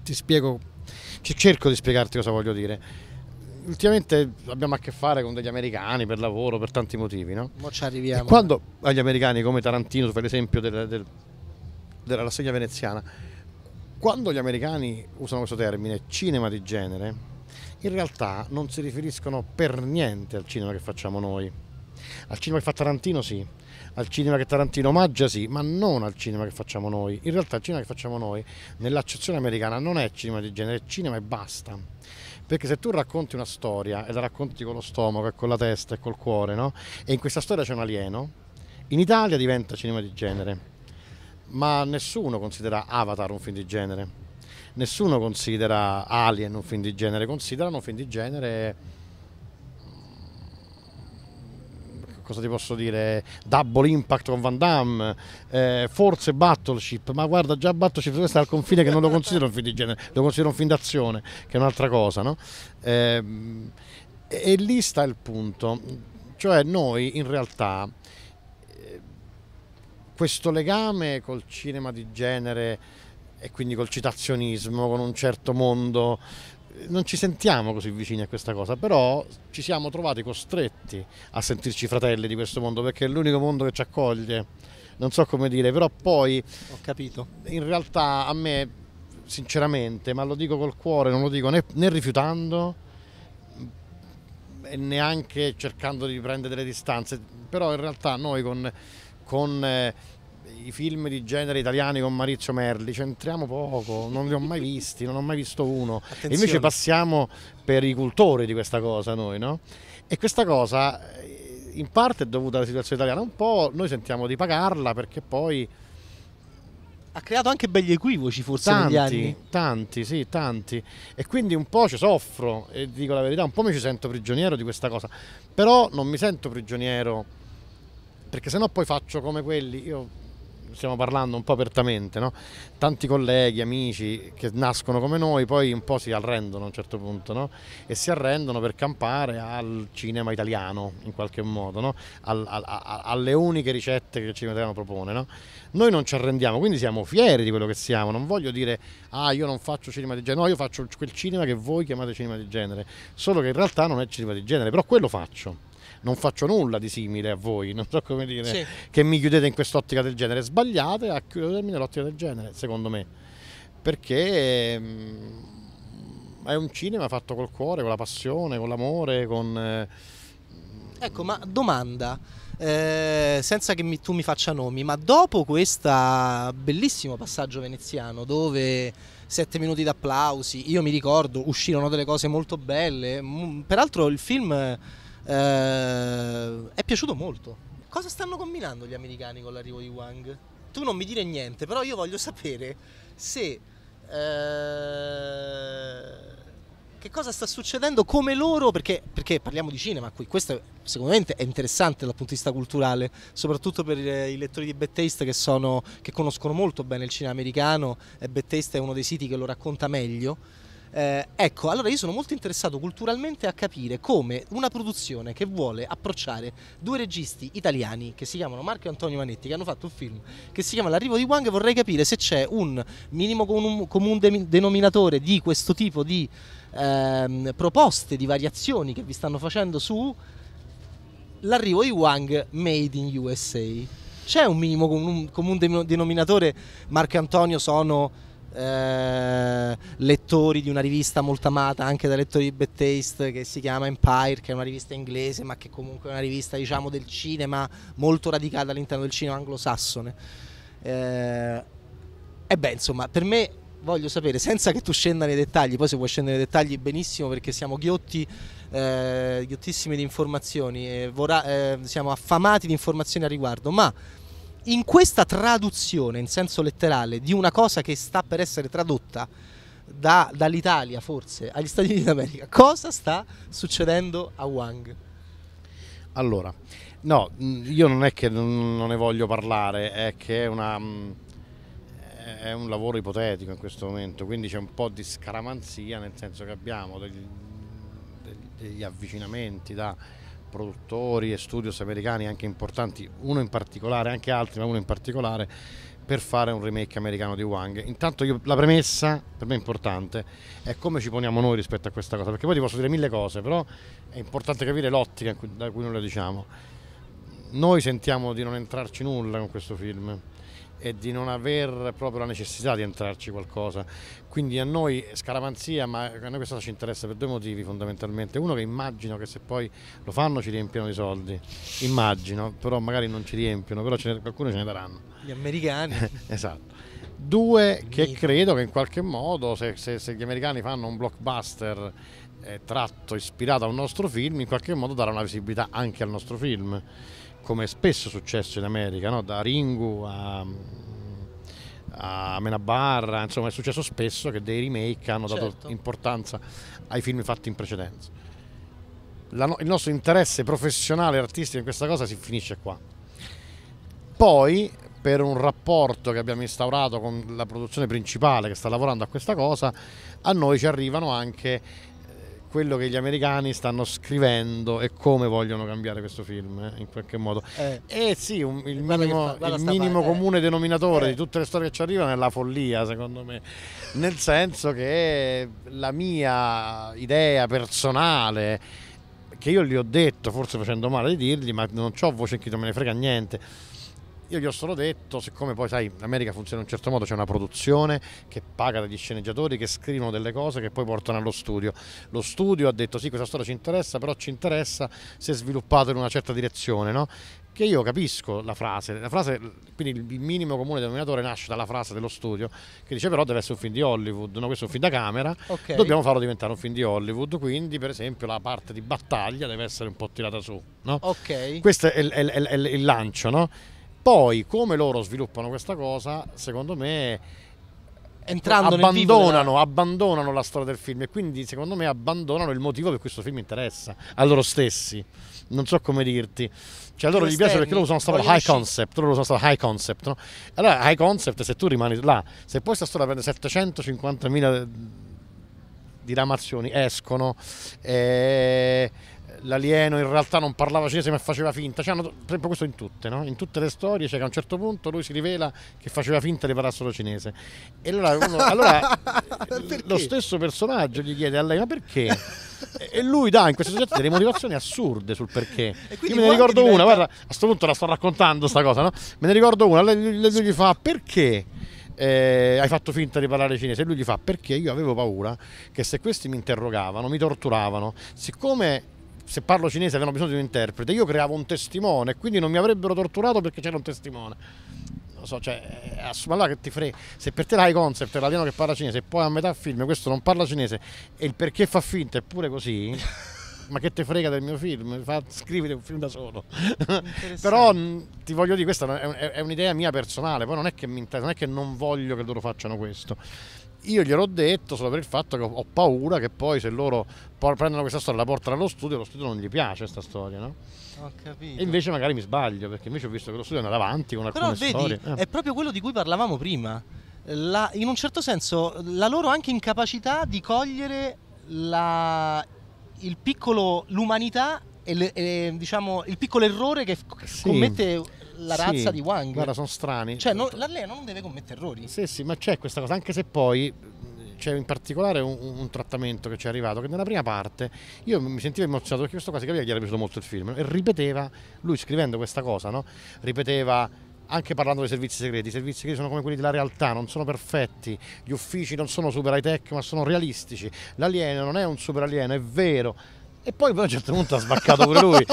Ti spiego, cerco di spiegarti cosa voglio dire. Ultimamente abbiamo a che fare con degli americani per lavoro, per tanti motivi, no? Ma ci arriviamo. E quando agli americani, come Tarantino, per esempio, del, del, della rassegna veneziana, quando gli americani usano questo termine cinema di genere, in realtà non si riferiscono per niente al cinema che facciamo noi al cinema che fa Tarantino sì, al cinema che Tarantino omaggia sì, ma non al cinema che facciamo noi. In realtà il cinema che facciamo noi, nell'accezione americana, non è cinema di genere, è cinema e basta. Perché se tu racconti una storia e la racconti con lo stomaco e con la testa e col cuore, no? E in questa storia c'è un alieno, in Italia diventa cinema di genere. Ma nessuno considera Avatar un film di genere. Nessuno considera Alien un film di genere, considerano un film di genere cosa ti posso dire, Double Impact con Van Damme, eh, forse Battleship, ma guarda già Battleship questo è al confine che non lo considero un film di genere, lo considero un film d'azione, che è un'altra cosa, no? Eh, e lì sta il punto, cioè noi in realtà eh, questo legame col cinema di genere e quindi col citazionismo, con un certo mondo non ci sentiamo così vicini a questa cosa, però ci siamo trovati costretti a sentirci fratelli di questo mondo perché è l'unico mondo che ci accoglie. Non so come dire, però poi. Ho capito. In realtà a me, sinceramente, ma lo dico col cuore, non lo dico né, né rifiutando e neanche cercando di prendere delle distanze, però in realtà noi con, con eh, i film di genere italiani con Maurizio Merli, c'entriamo poco, non li ho mai visti, non ho mai visto uno. Attenzione. E invece passiamo per i cultori di questa cosa noi, no? E questa cosa eh, in parte è dovuta alla situazione italiana, un po' noi sentiamo di pagarla perché poi... Ha creato anche begli equivoci forse tanti, negli anni. Tanti, sì, tanti. E quindi un po' ci soffro, e dico la verità, un po' mi ci sento prigioniero di questa cosa. Però non mi sento prigioniero perché sennò poi faccio come quelli, io stiamo parlando un po' apertamente, no? tanti colleghi, amici che nascono come noi poi un po' si arrendono a un certo punto no? e si arrendono per campare al cinema italiano in qualche modo, no? al, al, a, alle uniche ricette che il cinema italiano propone. Noi non ci arrendiamo, quindi siamo fieri di quello che siamo, non voglio dire ah io non faccio cinema di genere, no io faccio quel cinema che voi chiamate cinema di genere, solo che in realtà non è cinema di genere, però quello faccio non faccio nulla di simile a voi, non so come dire, sì. che mi chiudete in quest'ottica del genere. Sbagliate a chiudermi nell'ottica del genere, secondo me, perché mm, è un cinema fatto col cuore, con la passione, con l'amore, con... Eh, ecco, ma domanda, eh, senza che mi, tu mi faccia nomi, ma dopo questo bellissimo passaggio veneziano dove sette minuti d'applausi, io mi ricordo, uscirono delle cose molto belle, mm, peraltro il film eh, è piaciuto molto. Cosa stanno combinando gli americani con l'arrivo di Wang? Tu non mi dire niente, però io voglio sapere se... Eh, che cosa sta succedendo, come loro, perché, perché, parliamo di cinema qui, questo sicuramente è interessante dal punto di vista culturale, soprattutto per eh, i lettori di Bettaste che, che conoscono molto bene il cinema americano e Bettaste è uno dei siti che lo racconta meglio. Eh, ecco, allora io sono molto interessato culturalmente a capire come una produzione che vuole approcciare due registi italiani che si chiamano Marco e Antonio Manetti, che hanno fatto un film che si chiama L'arrivo di Wang, vorrei capire se c'è un minimo comune denominatore di questo tipo di ehm, proposte, di variazioni che vi stanno facendo su l'arrivo di Wang made in USA. C'è un minimo comune denominatore? Marco e Antonio sono eh, lettori di una rivista molto amata anche da lettori di Bad Taste che si chiama Empire, che è una rivista inglese ma che comunque è una rivista diciamo del cinema molto radicata all'interno del cinema anglosassone. Eh, e beh insomma per me voglio sapere senza che tu scenda nei dettagli, poi se vuoi scendere nei dettagli benissimo perché siamo ghiotti, eh, ghiottissimi di informazioni, eh, vorrà, eh, siamo affamati di informazioni a riguardo, ma in questa traduzione in senso letterale di una cosa che sta per essere tradotta da, dall'Italia forse agli Stati Uniti d'America, cosa sta succedendo a Wang? Allora, no, mm, io non è che non ne voglio parlare, è che è, una, mm, è un lavoro ipotetico in questo momento, quindi c'è un po' di scaramanzia, nel senso che abbiamo degli, degli avvicinamenti da produttori e studios americani anche importanti, uno in particolare, anche altri, ma uno in particolare, per fare un remake americano di Wang. Intanto io, la premessa, per me importante, è come ci poniamo noi rispetto a questa cosa, perché poi ti posso dire mille cose, però è importante capire l'ottica da cui noi la diciamo. Noi sentiamo di non entrarci nulla con questo film e di non aver proprio la necessità di entrarci qualcosa. Quindi a noi scaramanzia, ma a noi questa ci interessa per due motivi fondamentalmente. Uno che immagino che se poi lo fanno ci riempiano di soldi, immagino, però magari non ci riempiono, però ce ne, qualcuno ce ne daranno. Gli americani. esatto. Due, che credo che in qualche modo se, se, se gli americani fanno un blockbuster eh, tratto, ispirato a un nostro film, in qualche modo darà una visibilità anche al nostro film come spesso è successo in America, no? da Ringu a, a Menabarra, insomma è successo spesso che dei remake hanno dato certo. importanza ai film fatti in precedenza. No, il nostro interesse professionale e artistico in questa cosa si finisce qua. Poi, per un rapporto che abbiamo instaurato con la produzione principale che sta lavorando a questa cosa, a noi ci arrivano anche quello che gli americani stanno scrivendo e come vogliono cambiare questo film eh, in qualche modo. Eh. E eh, sì, un, il minimo, sta, il minimo eh. comune denominatore eh. di tutte le storie che ci arrivano è la follia, secondo me. Nel senso che la mia idea personale, che io gli ho detto, forse facendo male di dirgli, ma non ho voce in chi non me ne frega niente io gli ho solo detto, siccome poi sai, l'America funziona in un certo modo, c'è una produzione che paga degli sceneggiatori che scrivono delle cose che poi portano allo studio. Lo studio ha detto sì, questa storia ci interessa, però ci interessa se è sviluppato in una certa direzione, no? Che io capisco la frase, la frase, quindi il minimo comune denominatore nasce dalla frase dello studio che dice però deve essere un film di Hollywood, no, questo è un film da camera, okay. dobbiamo farlo diventare un film di Hollywood, quindi per esempio la parte di battaglia deve essere un po' tirata su, no? okay. Questo è il, è, il, è il lancio, no? Poi come loro sviluppano questa cosa, secondo me entrando abbandonano, della... abbandonano la storia del film e quindi secondo me abbandonano il motivo per cui questo film interessa a loro stessi non so come dirti cioè a loro gli piace perché loro sono stato high concept loro sono stato high concept no? allora high concept se tu rimani là se poi questa storia prende 750.000 diramazioni escono eh, l'alieno in realtà non parlava cinese ma faceva finta. c'erano per esempio questo in tutte, no? in tutte le storie, c'è cioè che a un certo punto lui si rivela che faceva finta di parlare solo cinese. E allora, uno, allora lo stesso personaggio gli chiede a lei ma perché? e lui dà in questo soggetto delle motivazioni assurde sul perché. Io me ne ricordo diventa... una, guarda, a questo punto la sto raccontando sta cosa, no? Me ne ricordo una, lei, lui gli fa perché? Eh, hai fatto finta di parlare cinese. E lui gli fa perché io avevo paura che se questi mi interrogavano, mi torturavano, siccome se parlo cinese avevano bisogno di un interprete, io creavo un testimone, quindi non mi avrebbero torturato perché c'era un testimone. Non so, cioè, eh, assuma là che ti frega. Se per te l'hai concept, è l'alieno che parla cinese, e poi a metà film questo non parla cinese e il perché fa finta è pure così. ma che te frega del mio film? Fa, scrivete un film da solo. Però ti voglio dire, questa è, un'idea mia personale, poi non è, che mi, non è che non voglio che loro facciano questo io gliel'ho detto solo per il fatto che ho paura che poi se loro prendono questa storia e la portano allo studio, lo studio non gli piace questa storia, no? Ho capito. E invece magari mi sbaglio, perché invece ho visto che lo studio è andato avanti con alcune Però vedi, storie. Eh. è proprio quello di cui parlavamo prima. La, in un certo senso, la loro anche incapacità di cogliere la, il piccolo, l'umanità e, le, e diciamo, il piccolo errore che, sì. commette la razza sì, di Wang. Guarda, sono strani. Cioè, non, l'alleno non deve commettere errori. Sì, sì, ma c'è questa cosa, anche se poi c'è in particolare un, un, trattamento che ci è arrivato che nella prima parte io mi sentivo emozionato perché questo quasi capiva che gli era piaciuto molto il film e ripeteva, lui scrivendo questa cosa, no? ripeteva anche parlando dei servizi segreti, i servizi segreti sono come quelli della realtà, non sono perfetti, gli uffici non sono super high tech ma sono realistici, l'alieno non è un super alieno, è vero e poi poi a un certo punto ha sbaccato pure lui.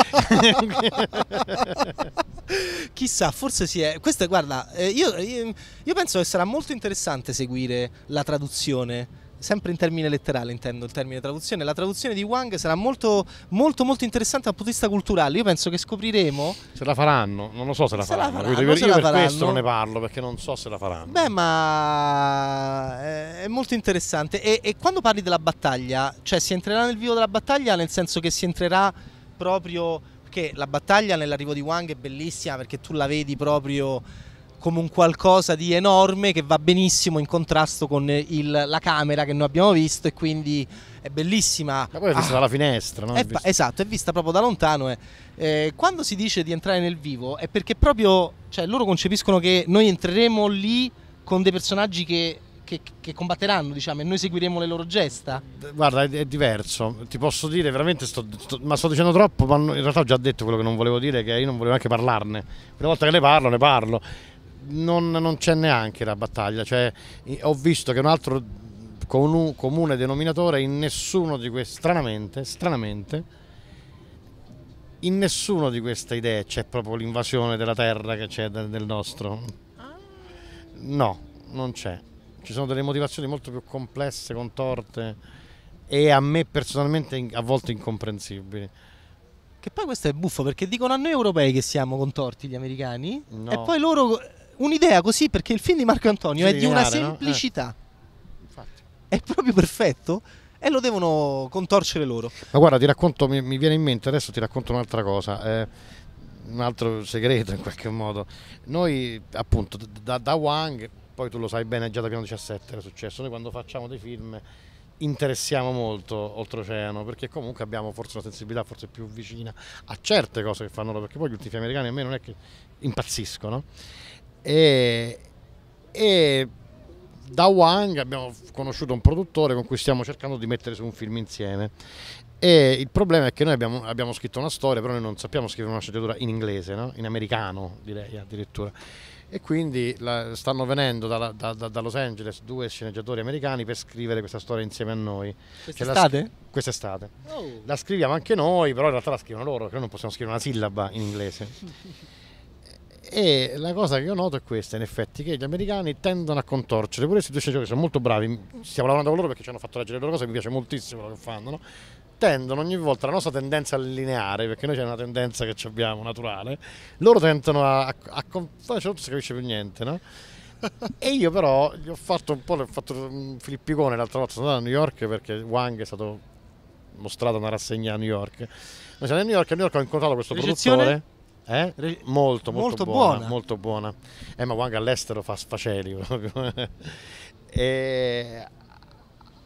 Chissà, forse si è. Eh. Questa, guarda, eh, io, io, io penso che sarà molto interessante seguire la traduzione sempre in termine letterale intendo il termine traduzione, la traduzione di Wang sarà molto molto molto interessante dal punto di vista culturale, io penso che scopriremo... Se la faranno, non lo so se la se faranno, la faranno Quindi, se io la per faranno. questo non ne parlo perché non so se la faranno. Beh ma eh, è molto interessante e, e quando parli della battaglia, cioè si entrerà nel vivo della battaglia nel senso che si entrerà proprio... Perché la battaglia nell'arrivo di Wang è bellissima perché tu la vedi proprio come un qualcosa di enorme che va benissimo in contrasto con il, la camera che noi abbiamo visto e quindi è bellissima. Ma poi è vista ah, dalla finestra, no? È, esatto, è vista proprio da lontano. Eh. Eh, quando si dice di entrare nel vivo è perché proprio cioè, loro concepiscono che noi entreremo lì con dei personaggi che che, che, combatteranno, diciamo, e noi seguiremo le loro gesta. Eh, guarda, è, è diverso. Ti posso dire, veramente, sto, sto, ma sto dicendo troppo, ma in realtà ho già detto quello che non volevo dire, che io non volevo neanche parlarne. Una volta che ne parlo, ne parlo non, non c'è neanche la battaglia, cioè, ho visto che un altro comune denominatore in nessuno di questi, stranamente, stranamente, in nessuno di queste idee c'è proprio l'invasione della terra che c'è del, nostro. No, non c'è. Ci sono delle motivazioni molto più complesse, contorte e a me personalmente a volte incomprensibili. Che poi questo è buffo perché dicono a noi europei che siamo contorti gli americani no. e poi loro un'idea così perché il film di Marco Antonio sì, è di una semplicità. No? Eh. È proprio perfetto e lo devono contorcere loro. Ma guarda, ti racconto, mi, mi viene in mente adesso, ti racconto un'altra cosa. Eh, un altro segreto in qualche modo. Noi appunto da, da Wang, poi tu lo sai bene, già da Piano 17 era successo, noi quando facciamo dei film interessiamo molto oltreoceano perché comunque abbiamo forse una sensibilità forse più vicina a certe cose che fanno loro perché poi gli ultimi americani a me non è che impazziscono e, e da Wang abbiamo conosciuto un produttore con cui stiamo cercando di mettere su un film insieme e il problema è che noi abbiamo, abbiamo scritto una storia però noi non sappiamo scrivere una sceneggiatura in inglese, no? in americano direi addirittura e quindi la, stanno venendo da, da, da, da, Los Angeles due sceneggiatori americani per scrivere questa storia insieme a noi. Cioè, quest'estate? Cioè quest'estate. Oh. La scriviamo anche noi, però in realtà la scrivono loro, perché noi non possiamo scrivere una sillaba in inglese. E la cosa che io noto è questa, in effetti, che gli americani tendono a contorcere, pure se due scienziati sono molto bravi, stiamo lavorando con loro perché ci hanno fatto leggere le loro cose, mi piace moltissimo quello che fanno, no? tendono ogni volta la nostra tendenza lineare, perché noi c'è una tendenza che abbiamo naturale, loro tendono a, a, a cioè, non si capisce più niente, no? e io però gli ho fatto un po', ho fatto un filippicone l'altra volta, sono andato a New York perché Wang è stato mostrato una rassegna a New York. Noi siamo a New York e a New York ho incontrato questo Ricezione? produttore eh? Molto, molto, molto buona, buona, Molto buona. Eh, ma Wang all'estero fa sfaceli proprio. e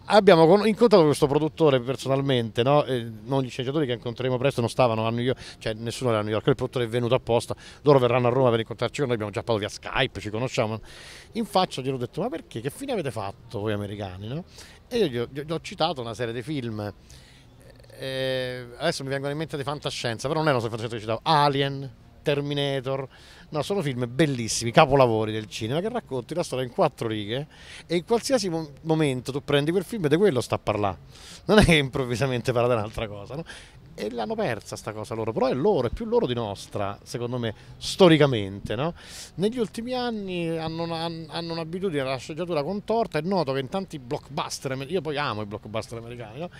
abbiamo incontrato questo produttore personalmente, no? non gli sceneggiatori che incontreremo presto non stavano a New York, cioè nessuno era a New York, il produttore è venuto apposta, loro verranno a Roma per incontrarci, noi abbiamo già parlato via Skype, ci conosciamo. In faccia gli ho detto ma perché, che fine avete fatto voi americani? No? E io gli ho, gli ho citato una serie di film eh, adesso mi vengono in mente di fantascienza, però non erano solo fantascienza che citavo, Alien, Terminator, no, sono film bellissimi, capolavori del cinema che racconti la storia in quattro righe e in qualsiasi mo- momento tu prendi quel film e di quello sta a parlare, non è che improvvisamente parla di un'altra cosa, no? E l'hanno persa sta cosa loro, però è loro, è più loro di nostra, secondo me, storicamente, no? Negli ultimi anni hanno, una, hanno un'abitudine alla sceneggiatura contorta, è noto che in tanti blockbuster, io poi amo i blockbuster americani, no?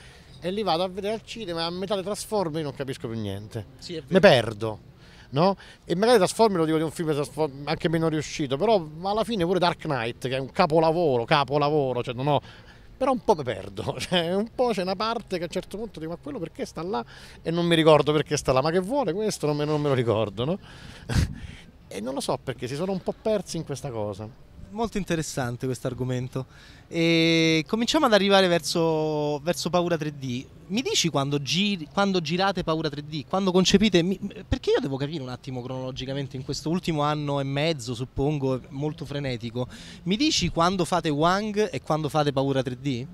e li vado a vedere al cinema, a metà le trasformi non capisco più niente. Sì, Mi perdo. No? E magari Trasformi lo dico di un film anche meno riuscito, però alla fine pure Dark Knight, che è un capolavoro, capolavoro, cioè non ho però un po' mi perdo, cioè, un po' c'è una parte che a un certo punto dico ma quello perché sta là e non mi ricordo perché sta là, ma che vuole questo non me, non me lo ricordo, no? e non lo so perché si sono un po' persi in questa cosa molto interessante questo argomento. E cominciamo ad arrivare verso, verso Paura 3D. Mi dici quando, giri, quando girate Paura 3D? Quando concepite... Mi, perché io devo capire un attimo cronologicamente, in questo ultimo anno e mezzo, suppongo, molto frenetico. Mi dici quando fate Wang e quando fate Paura 3D?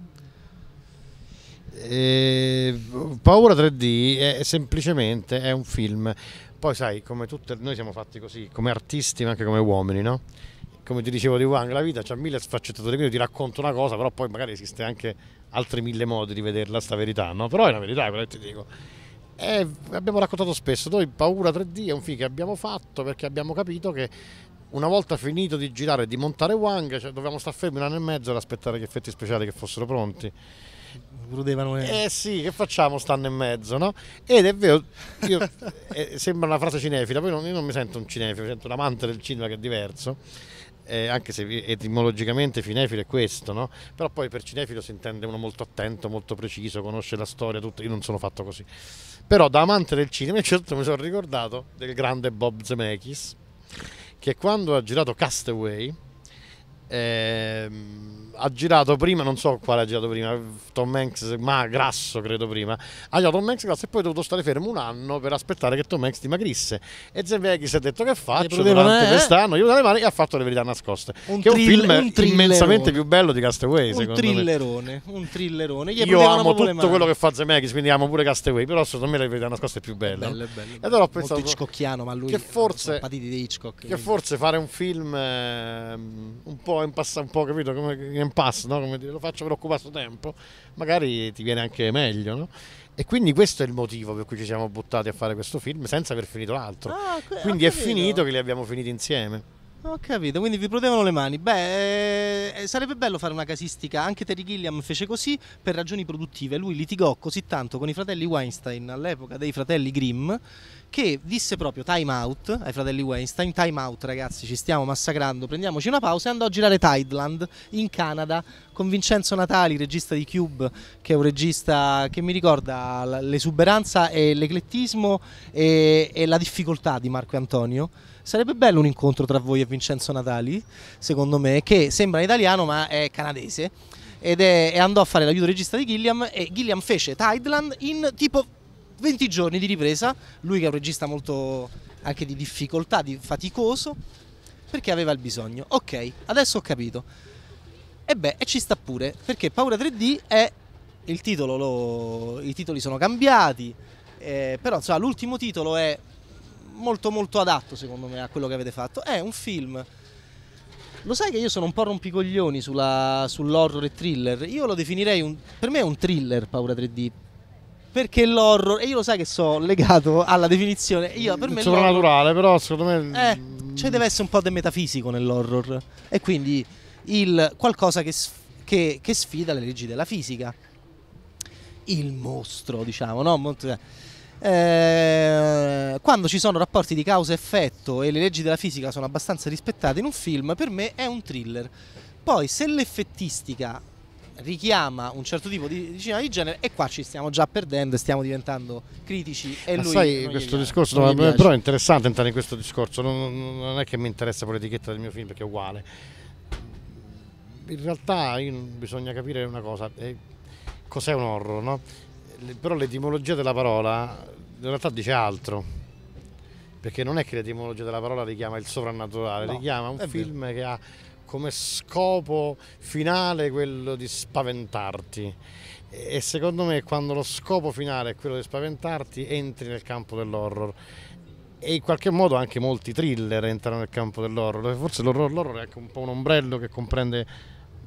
Eh, Paura 3D è, è semplicemente è un film. Poi sai, come tutte, noi siamo fatti così, come artisti ma anche come uomini, no? come ti dicevo di Wang, la vita c'ha mille sfaccettature, quindi ti racconto una cosa, però poi magari esiste anche altri mille modi di vederla sta verità, no? Però è una verità, quello che ti dico. E abbiamo raccontato spesso, noi Paura 3D è un film che abbiamo fatto perché abbiamo capito che una volta finito di girare e di montare Wang, cioè, dovevamo stare fermi un anno e mezzo ad aspettare gli effetti speciali che fossero pronti. Rudevano eh, eh sì, che facciamo stanno e mezzo, no? Ed è vero, io, eh, sembra una frase cinefila, poi non, io non mi sento un cinefilo, mi sento un amante del cinema che è diverso eh, anche se etimologicamente cinefilo è questo, no? però poi per cinefilo si intende uno molto attento, molto preciso, conosce la storia, tutto. io non sono fatto così. Però da amante del cinema, certo mi sono ricordato del grande Bob Zemeckis, che quando ha girato Castaway, ehm, ha girato prima, non so quale ha girato prima, Tom Hanks, ma grasso credo prima, ha girato Tom Hanks grasso e poi è dovuto stare fermo un anno per aspettare che Tom Hanks dimagrisse. E Zemeckis ha detto che faccio durante eh? quest'anno, io dalle mani e ha fatto Le verità nascoste, un che è un film un immensamente più bello di Castaway, un thrillerone, me. Un thrillerone, Gli Io amo tutto quello che fa Zemeckis, quindi amo pure Castaway, però secondo me Le verità nascoste è più bella. Bello, bello, e allora ho pensato molto Hitchcockiano, ma lui che forse, di Hitchcock. Che quindi. forse fare un film eh, un po' in passato, un po' capito come time pass, no? come dire, lo faccio per occupare tempo, magari ti viene anche meglio. No? E quindi questo è il motivo per cui ci siamo buttati a fare questo film senza aver finito l'altro. Ah, que- quindi è finito che li abbiamo finiti insieme. Ho capito, quindi vi prudevano le mani. Beh, eh, eh, sarebbe bello fare una casistica. Anche Terry Gilliam fece così per ragioni produttive. Lui litigò così tanto con i fratelli Weinstein all'epoca dei fratelli Grimm che disse proprio time out ai fratelli Weinstein, time out ragazzi, ci stiamo massacrando, prendiamoci una pausa e andò a girare Tideland in Canada con Vincenzo Natali, regista di Cube, che è un regista che mi ricorda l'esuberanza e l'eclettismo e, e la difficoltà di Marco Antonio. Sarebbe bello un incontro tra voi e Vincenzo Natali, secondo me, che sembra italiano ma è canadese ed è, andò a fare l'aiuto regista di Gilliam e Gilliam fece Tideland in tipo 20 giorni di ripresa, lui che è un regista molto anche di difficoltà, di faticoso, perché aveva il bisogno. Ok, adesso ho capito. E beh, e ci sta pure, perché Paura 3D è il titolo, lo, i titoli sono cambiati, eh, però insomma, l'ultimo titolo è molto molto adatto secondo me a quello che avete fatto. È un film lo sai che io sono un po' rompicoglioni sulla, sull'horror e thriller? Io lo definirei un. Per me è un thriller Paura 3D, perché l'horror, e io lo sai che sono legato alla definizione, io per me... Soprannaturale, però secondo me... Eh, cioè deve essere un po' di metafisico nell'horror, e quindi il qualcosa che, che, che sfida le leggi della fisica. Il mostro, diciamo, no? Molto, eh, quando ci sono rapporti di causa-effetto e le leggi della fisica sono abbastanza rispettate in un film, per me è un thriller. Poi, se l'effettistica richiama un certo tipo di, di cinema di genere e qua ci stiamo già perdendo e stiamo diventando critici e Ma lui sai questo discorso no, però è interessante entrare in questo discorso non, non è che mi interessa poi l'etichetta del mio film perché è uguale in realtà io, bisogna capire una cosa eh, cos'è un horror no? però l'etimologia della parola in realtà dice altro perché non è che l'etimologia della parola richiama il sovrannaturale, no, richiama un film vero. che ha come scopo finale quello di spaventarti e secondo me quando lo scopo finale è quello di spaventarti entri nel campo dell'horror e in qualche modo anche molti thriller entrano nel campo dell'horror forse l'horror, è anche un po' un ombrello che comprende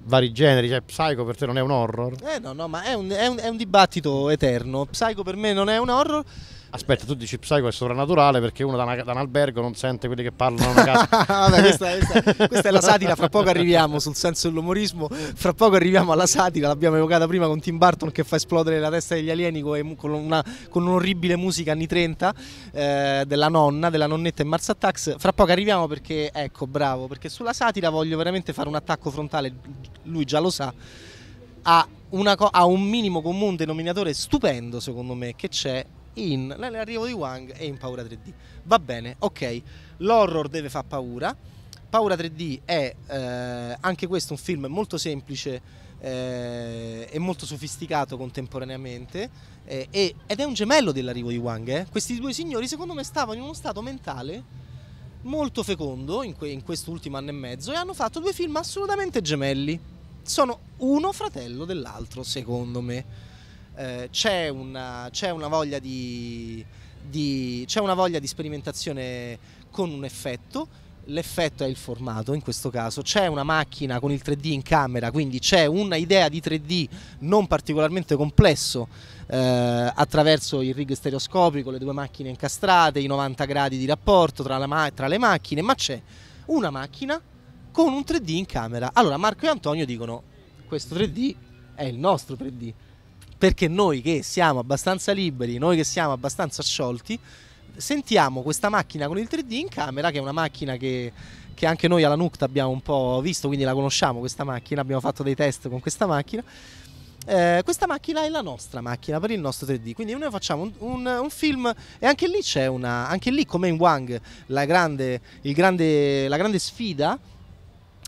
vari generi cioè Psycho per te non è un horror? Eh no no ma è un, è un, è un dibattito eterno Psycho per me non è un horror Aspetta, tu dici Psycho è sovrannaturale perché uno da, una, da un albergo non sente quelli che parlano una casa. Vabbè, questa, questa, questa, è la satira, fra poco arriviamo sul senso dell'umorismo, fra poco arriviamo alla satira, l'abbiamo evocata prima con Tim Burton che fa esplodere la testa degli alieni con, una, con un'orribile musica anni 30 eh, della nonna, della nonnetta in Mars Attacks. Fra poco arriviamo perché, ecco, bravo, perché sulla satira voglio veramente fare un attacco frontale, lui già lo sa, a ha co- un minimo comune denominatore stupendo, secondo me, che c'è in L'arrivo di Wang e in Paura 3D. Va bene, ok, l'horror deve far paura. Paura 3D è eh, anche questo un film molto semplice eh, è molto sofisticato contemporaneamente eh, e, ed è un gemello dell'arrivo di Wang. Eh. Questi due signori secondo me stavano in uno stato mentale molto fecondo in, que- in quest'ultimo anno e mezzo e hanno fatto due film assolutamente gemelli. Sono uno fratello dell'altro secondo me. Eh, c'è, una, una, voglia di, di, una voglia di sperimentazione con un effetto l'effetto è il formato in questo caso c'è una macchina con il 3D in camera quindi c'è un'idea di 3D non particolarmente complesso eh, attraverso il rig stereoscopico le due macchine incastrate i 90 gradi di rapporto tra, la, tra le macchine ma c'è una macchina con un 3D in camera allora Marco e Antonio dicono questo 3D è il nostro 3D perché noi che siamo abbastanza liberi, noi che siamo abbastanza sciolti, sentiamo questa macchina con il 3D in camera, che è una macchina che, che anche noi alla NUCT abbiamo un po' visto, quindi la conosciamo questa macchina, abbiamo fatto dei test con questa macchina. Eh, questa macchina è la nostra macchina per il nostro 3D, quindi noi facciamo un, un, un film e anche lì c'è una, anche lì come in Wang la grande, grande, la grande sfida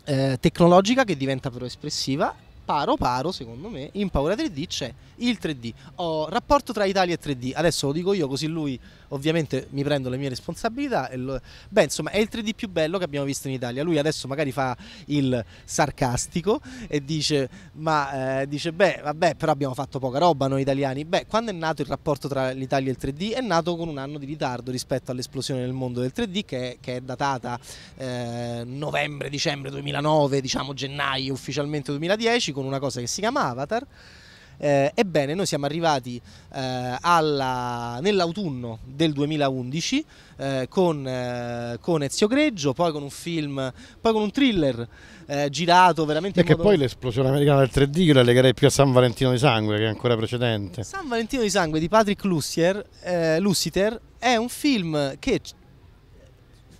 eh, tecnologica che diventa però espressiva paro paro, secondo me, in Paura 3D c'è il 3D. Oh, rapporto tra Italia e 3D, adesso lo dico io così lui ovviamente mi prendo le mie responsabilità. Lo... Beh, insomma, è il 3D più bello che abbiamo visto in Italia. Lui adesso magari fa il sarcastico e dice, ma eh, dice, beh, vabbè, però abbiamo fatto poca roba noi italiani. Beh, quando è nato il rapporto tra l'Italia e il 3D? È nato con un anno di ritardo rispetto all'esplosione del mondo del 3D che è, che è datata eh, novembre-dicembre 2009, diciamo gennaio ufficialmente 2010, con una cosa che si chiama Avatar eh, ebbene, noi siamo arrivati eh, nell'autunno del 2011 eh, con, eh, con, Ezio Greggio, poi con un film, poi con un thriller eh, girato veramente... Perché modo... poi l'esplosione americana del 3D io la legherei più a San Valentino di Sangue, che è ancora precedente. San Valentino di Sangue di Patrick Lussier, eh, Lussiter è un film che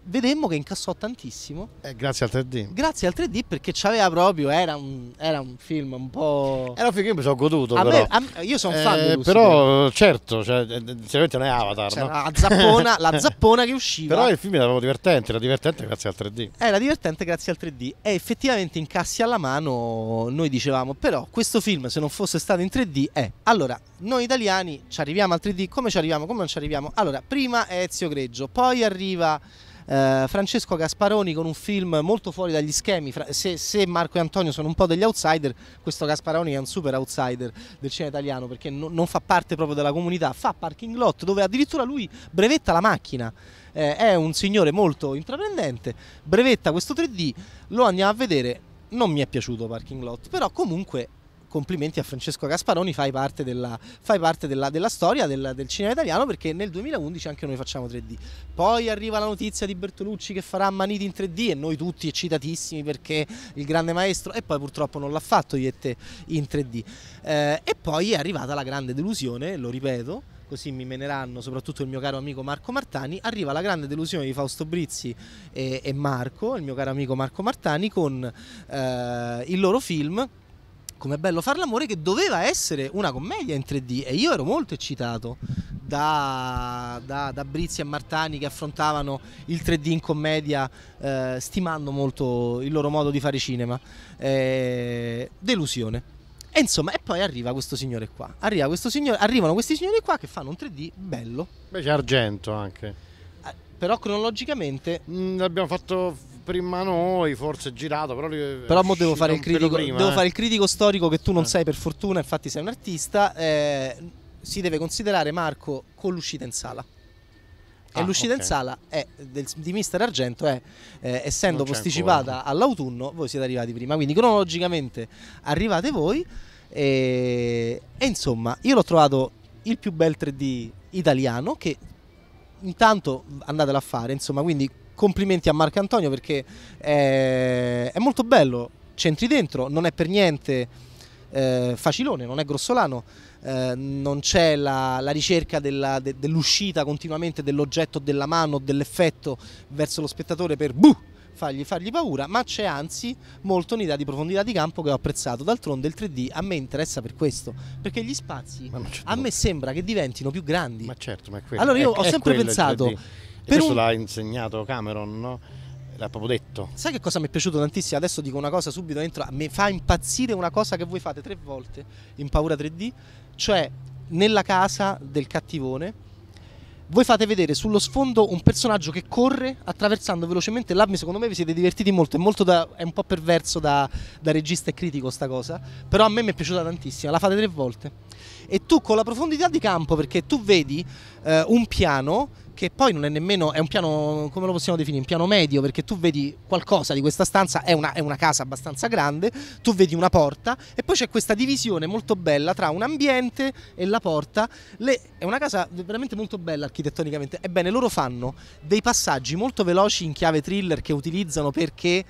vedemmo che incassò tantissimo. Eh, grazie al 3D. Grazie al 3D perché c'aveva proprio, era un, era un film un po'... Era un film che io mi sono goduto a però. Me, a, io sono eh, fan di eh, Lucy, Però certo, cioè, eh, eh, sinceramente non è Avatar. Cioè, no? La, zappona, la zappona che usciva. Però il film era proprio divertente, era divertente grazie al 3D. Era divertente grazie al 3D e effettivamente incassi alla mano noi dicevamo però questo film se non fosse stato in 3D è... allora, noi italiani ci arriviamo al 3D, come ci arriviamo, come non ci arriviamo? Allora, prima è Ezio Greggio, poi arriva... Eh, Francesco Gasparoni con un film molto fuori dagli schemi. Se, se, Marco e Antonio sono un po' degli outsider, questo Gasparoni è un super outsider del cinema italiano perché no, non fa parte proprio della comunità, fa parking lot dove addirittura lui brevetta la macchina. Eh, è un signore molto intraprendente, brevetta questo 3D, lo andiamo a vedere. Non mi è piaciuto Parking Lot, però comunque complimenti a Francesco Gasparoni, fai parte della, fai parte della, della storia del, del, cinema italiano perché nel 2011 anche noi facciamo 3D. Poi arriva la notizia di Bertolucci che farà Maniti in 3D e noi tutti eccitatissimi perché il grande maestro e poi purtroppo non l'ha fatto Iette in 3D. Eh, e poi è arrivata la grande delusione, lo ripeto, così mi meneranno soprattutto il mio caro amico Marco Martani, arriva la grande delusione di Fausto Brizzi e, e Marco, il mio caro amico Marco Martani, con eh, il loro film Com'è bello far l'amore che doveva essere una commedia in 3D e io ero molto eccitato da, da, da Brizzi e Martani che affrontavano il 3D in commedia eh, stimando molto il loro modo di fare cinema. Eh, delusione. E insomma, e poi arriva questo signore qua. Arriva questo signore, arrivano questi signori qua che fanno un 3D bello. beh c'è argento anche. Eh, però cronologicamente. Mm, abbiamo fatto prima noi, forse girato, però... Però mo devo fare, critico, prima, devo eh. fare il critico storico che tu non eh. sei per fortuna, infatti sei un artista, eh, si deve considerare Marco con l'uscita in sala. Ah, e l'uscita okay. in sala è, del, di Mister Argento è, eh, essendo posticipata ancora. all'autunno, voi siete arrivati prima, quindi cronologicamente arrivate voi e, e insomma io l'ho trovato il più bel 3D italiano che intanto andatelo a fare, insomma, quindi complimenti a Marco Antonio perché è, è molto bello, centri dentro, non è per niente eh, facilone, non è grossolano, eh, non c'è la, la, ricerca dell'uscita de, dell continuamente dell'oggetto della mano, dell'effetto verso lo spettatore per buh, fargli, fargli paura, ma c'è anzi molto unità di profondità di campo che ho apprezzato. D'altronde il 3D a me interessa per questo, perché gli spazi a me sembra che diventino più grandi. Ma certo, ma è quello. Allora io è, ho sempre pensato questo un... l'ha insegnato Cameron, no? L'ha proprio detto. Sai che cosa mi è piaciuto tantissimo? Adesso dico una cosa subito dentro. Mi fa impazzire una cosa che voi fate tre volte in Paura 3D. Cioè, nella casa del cattivone, voi fate vedere sullo sfondo un personaggio che corre attraversando velocemente l'abmi. Secondo me vi siete divertiti molto. È, molto da, è un po' perverso da, da, regista e critico, sta cosa. Però a me mi è piaciuta tantissimo. La fate tre volte e tu con la profondità di campo perché tu vedi eh, un piano che poi non è nemmeno, è un piano, come lo possiamo definire, un piano medio, perché tu vedi qualcosa di questa stanza, è una, è una, casa abbastanza grande, tu vedi una porta e poi c'è questa divisione molto bella tra un ambiente e la porta, Le, è una casa veramente molto bella architettonicamente, ebbene loro fanno dei passaggi molto veloci in chiave thriller che utilizzano perché...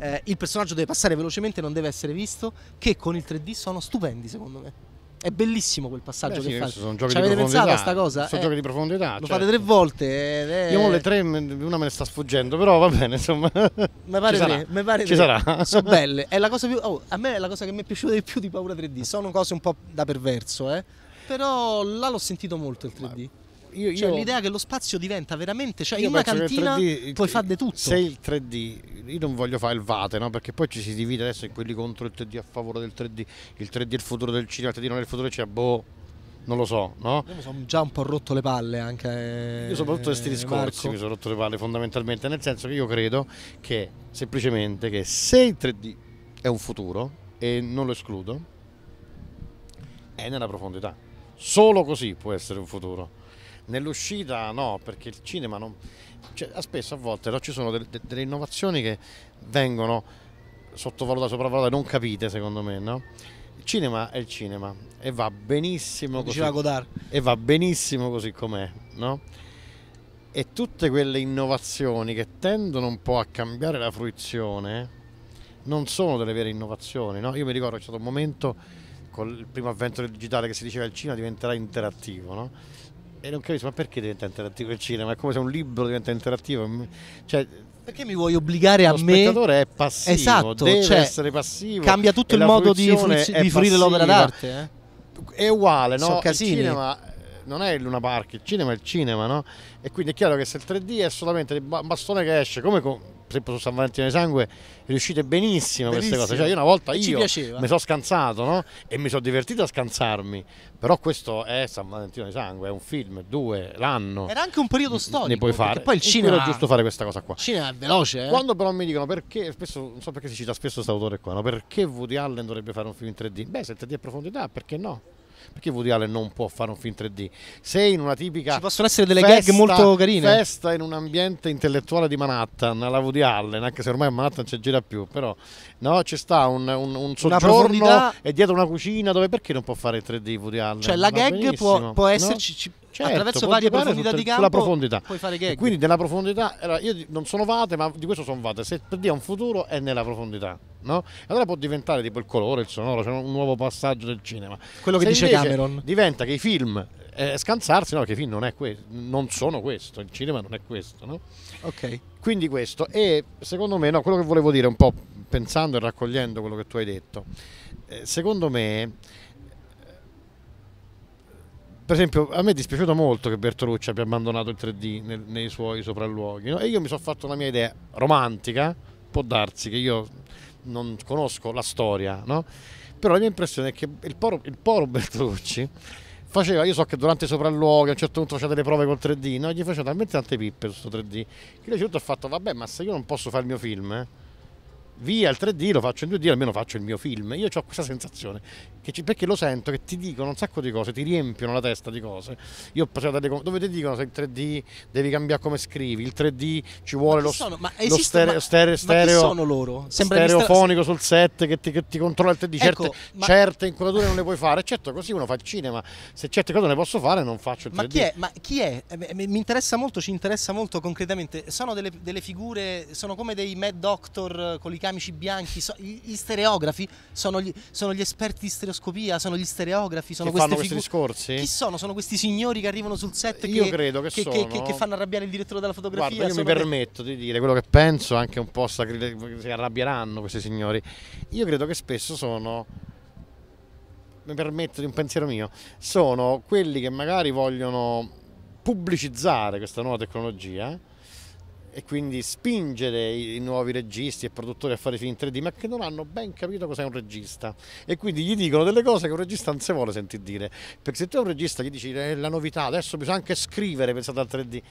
Eh, il personaggio deve passare velocemente, non deve essere visto, che con il 3D sono stupendi secondo me. È bellissimo quel passaggio Beh, che sì, fate. Sono giochi Ci avete pensato a sta cosa? Sono eh, giochi di profondità. Lo certo. fate tre volte. Eh, eh. Io ho le tre, una me ne sta sfuggendo, però va bene, insomma. Mi pare Ci Ci sarà. Sono belle. È la cosa più, oh, a me è la cosa che mi è piaciuta di più di Paura 3D. Sono cose un po' da perverso, eh. Però là l'ho sentito molto il 3D. Ma io, cioè, io... l'idea che lo spazio diventa veramente. Cioè, io in una cantina 3D, puoi fare di tutto. Se il 3D, io non voglio fare il Vate, no? Perché poi ci si divide adesso in quelli contro il 3D a favore del 3D. Il 3D è il futuro del cinema, il 3D non è il futuro del cinema. Boh, non lo so, no? Io mi sono già un po' rotto le palle anche. Io soprattutto questi eh, discorsi Marco. mi sono rotto le palle fondamentalmente, nel senso che io credo che semplicemente che se il 3D è un futuro, e non lo escludo, è nella profondità. Solo così può essere un futuro. Nell'uscita no, perché il cinema non... Cioè, spesso a volte no, ci sono delle, delle innovazioni che vengono sottovalutate, sopravvalutate, non capite secondo me, no? Il cinema è il cinema e va benissimo così. Diceva Godard. E va benissimo così com'è, no? E tutte quelle innovazioni che tendono un po' a cambiare la fruizione non sono delle vere innovazioni, no? Io mi ricordo c'è stato un momento con il primo avvento del digitale che si diceva il cinema diventerà interattivo, no? e non capisco ma perché diventa interattivo il cinema? È come se un libro diventa interattivo. Cioè, perché mi vuoi obbligare a me? Lo spettatore è passivo, esatto, deve cioè, essere passivo. Cambia tutto il modo di, fruiz- di fruire l'opera d'arte. Eh? È uguale, no? So casini. Il cinema eh, non è il Luna Park, il cinema è il cinema, no? E quindi è chiaro che se il 3D è solamente il bastone che esce, come... Co- esempio su San Valentino di Sangue riuscite benissimo, benissimo. queste cose cioè io una volta io mi sono scansato no? e mi sono divertito a scansarmi però questo è San Valentino di Sangue è un film, due, l'anno era anche un periodo storico ne puoi fare poi il cinema era giusto fare questa cosa qua il cinema è veloce eh? quando però mi dicono perché spesso, non so perché si cita spesso questo autore qua no? perché Woody Allen dovrebbe fare un film in 3D beh se 3D è profondità perché no perché Woody Allen non può fare un film 3D? Se in una tipica ci possono essere delle festa, gag molto carine. Festa in un ambiente intellettuale di Manhattan, alla Woody Allen, anche se ormai a Manhattan c'è gira più, però no, ci sta un, un, un soggiorno e dietro una cucina dove perché non può fare 3D Woody Allen? Cioè la Ma gag può, può, esserci no? Certo, attraverso varie profondità di campo profondità. puoi fare gag. Quindi nella profondità, io non sono vate, ma di questo sono vate. Se per Dio dire un futuro è nella profondità. No? Allora può diventare tipo il colore, il sonoro, cioè un nuovo passaggio del cinema. Quello che Se dice Cameron. Diventa che i film eh, scansarsi, no, che i film non, que- non sono questo, il cinema non è questo, no? Ok. Quindi questo, e secondo me, no, quello che volevo dire un po' pensando e raccogliendo quello che tu hai detto, eh, secondo me per esempio, a me è dispiaciuto molto che Bertolucci abbia abbandonato il 3D nel, nei suoi sopralluoghi no? e io mi sono fatto una mia idea romantica, può darsi che io non conosco la storia, no? però la mia impressione è che il poro, il poro Bertolucci faceva, io so che durante i sopralluoghi a un certo punto faceva delle prove col 3D, no? gli faceva talmente tante pippe su questo 3D che lui a un certo ha fatto, vabbè ma se io non posso fare il mio film... Eh, via il 3D, lo faccio in 2D, almeno faccio il mio film. Io ho questa sensazione, ci, perché lo sento, che ti dicono un sacco di cose, ti riempiono la testa di cose. Io ho passato delle dove ti dicono se il 3D devi cambiare come scrivi, il 3D ci vuole lo, sono? Ma esiste, lo stereo, ma, stereo, stereo, ma sono loro? stereofonico sul set che ti, che ti controlla il 3D. Ecco, certe, ma... certe, inquadrature non le puoi fare, certo così uno fa il cinema, se certe cose non le posso fare non faccio il 3D. Ma chi è? Ma chi è? Eh, mi interessa molto, ci interessa molto concretamente. Sono delle, delle figure, sono come dei mad doctor eh, con i amici bianchi, so, gli, gli, stereografi sono gli, sono gli, esperti di stereoscopia, sono gli stereografi, sono che fanno questi discorsi? Chi sono? Sono questi signori che arrivano sul set Io che, credo che, che, sono... che, che, fanno arrabbiare il direttore della fotografia. Guarda, io mi permetto di dire quello che penso, anche un po' sacri... si arrabbieranno questi signori. Io credo che spesso sono mi permetto di un pensiero mio, sono quelli che magari vogliono pubblicizzare questa nuova tecnologia e quindi spingere i nuovi registi e produttori a fare film in 3D, ma che non hanno ben capito cos'è un regista. E quindi gli dicono delle cose che un regista non si vuole sentire dire. Perché se tu a un regista gli dici è eh, la novità, adesso bisogna anche scrivere pensate al 3D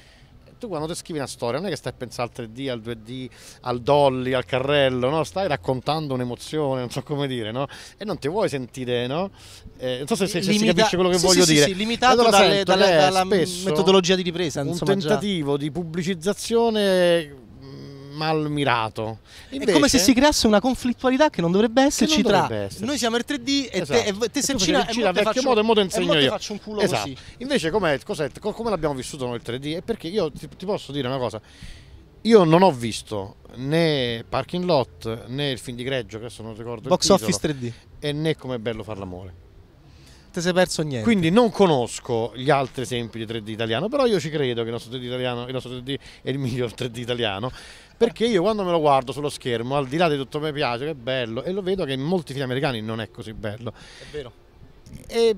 tu quando tu scrivi una storia non è che stai a pensare al 3D, al 2D, al dolly, al carrello, no? stai raccontando un'emozione, non so come dire, no? e non ti vuoi sentire, no? eh, non so se, se, Limita- si capisce quello che sì, voglio sì, dire. Sì, limitato allora dalle, sento, dalle, dalla metodologia di ripresa. Insomma, un tentativo già. di pubblicizzazione malmirato. Invece, è come se si creasse una conflittualità che non dovrebbe esserci non dovrebbe tra essere. noi siamo il 3D e esatto. te, e te sei il Cina, Cina vecchio faccio, modo e modo insegno e io. faccio un culo esatto. così. Invece com'è, come l'abbiamo vissuto noi il 3D? E perché io ti, ti posso dire una cosa, io non ho visto né Parking Lot né il film di greggio, che adesso non ricordo Box titolo, Office 3D. E né Com'è bello far l'amore te sei perso niente. Quindi non conosco gli altri esempi di 3D italiano, però io ci credo che il nostro 3D italiano il nostro 3D è il miglior 3D italiano. Perché io quando me lo guardo sullo schermo, al di là di tutto mi piace, che bello, e lo vedo che in molti film americani non è così bello. È vero. E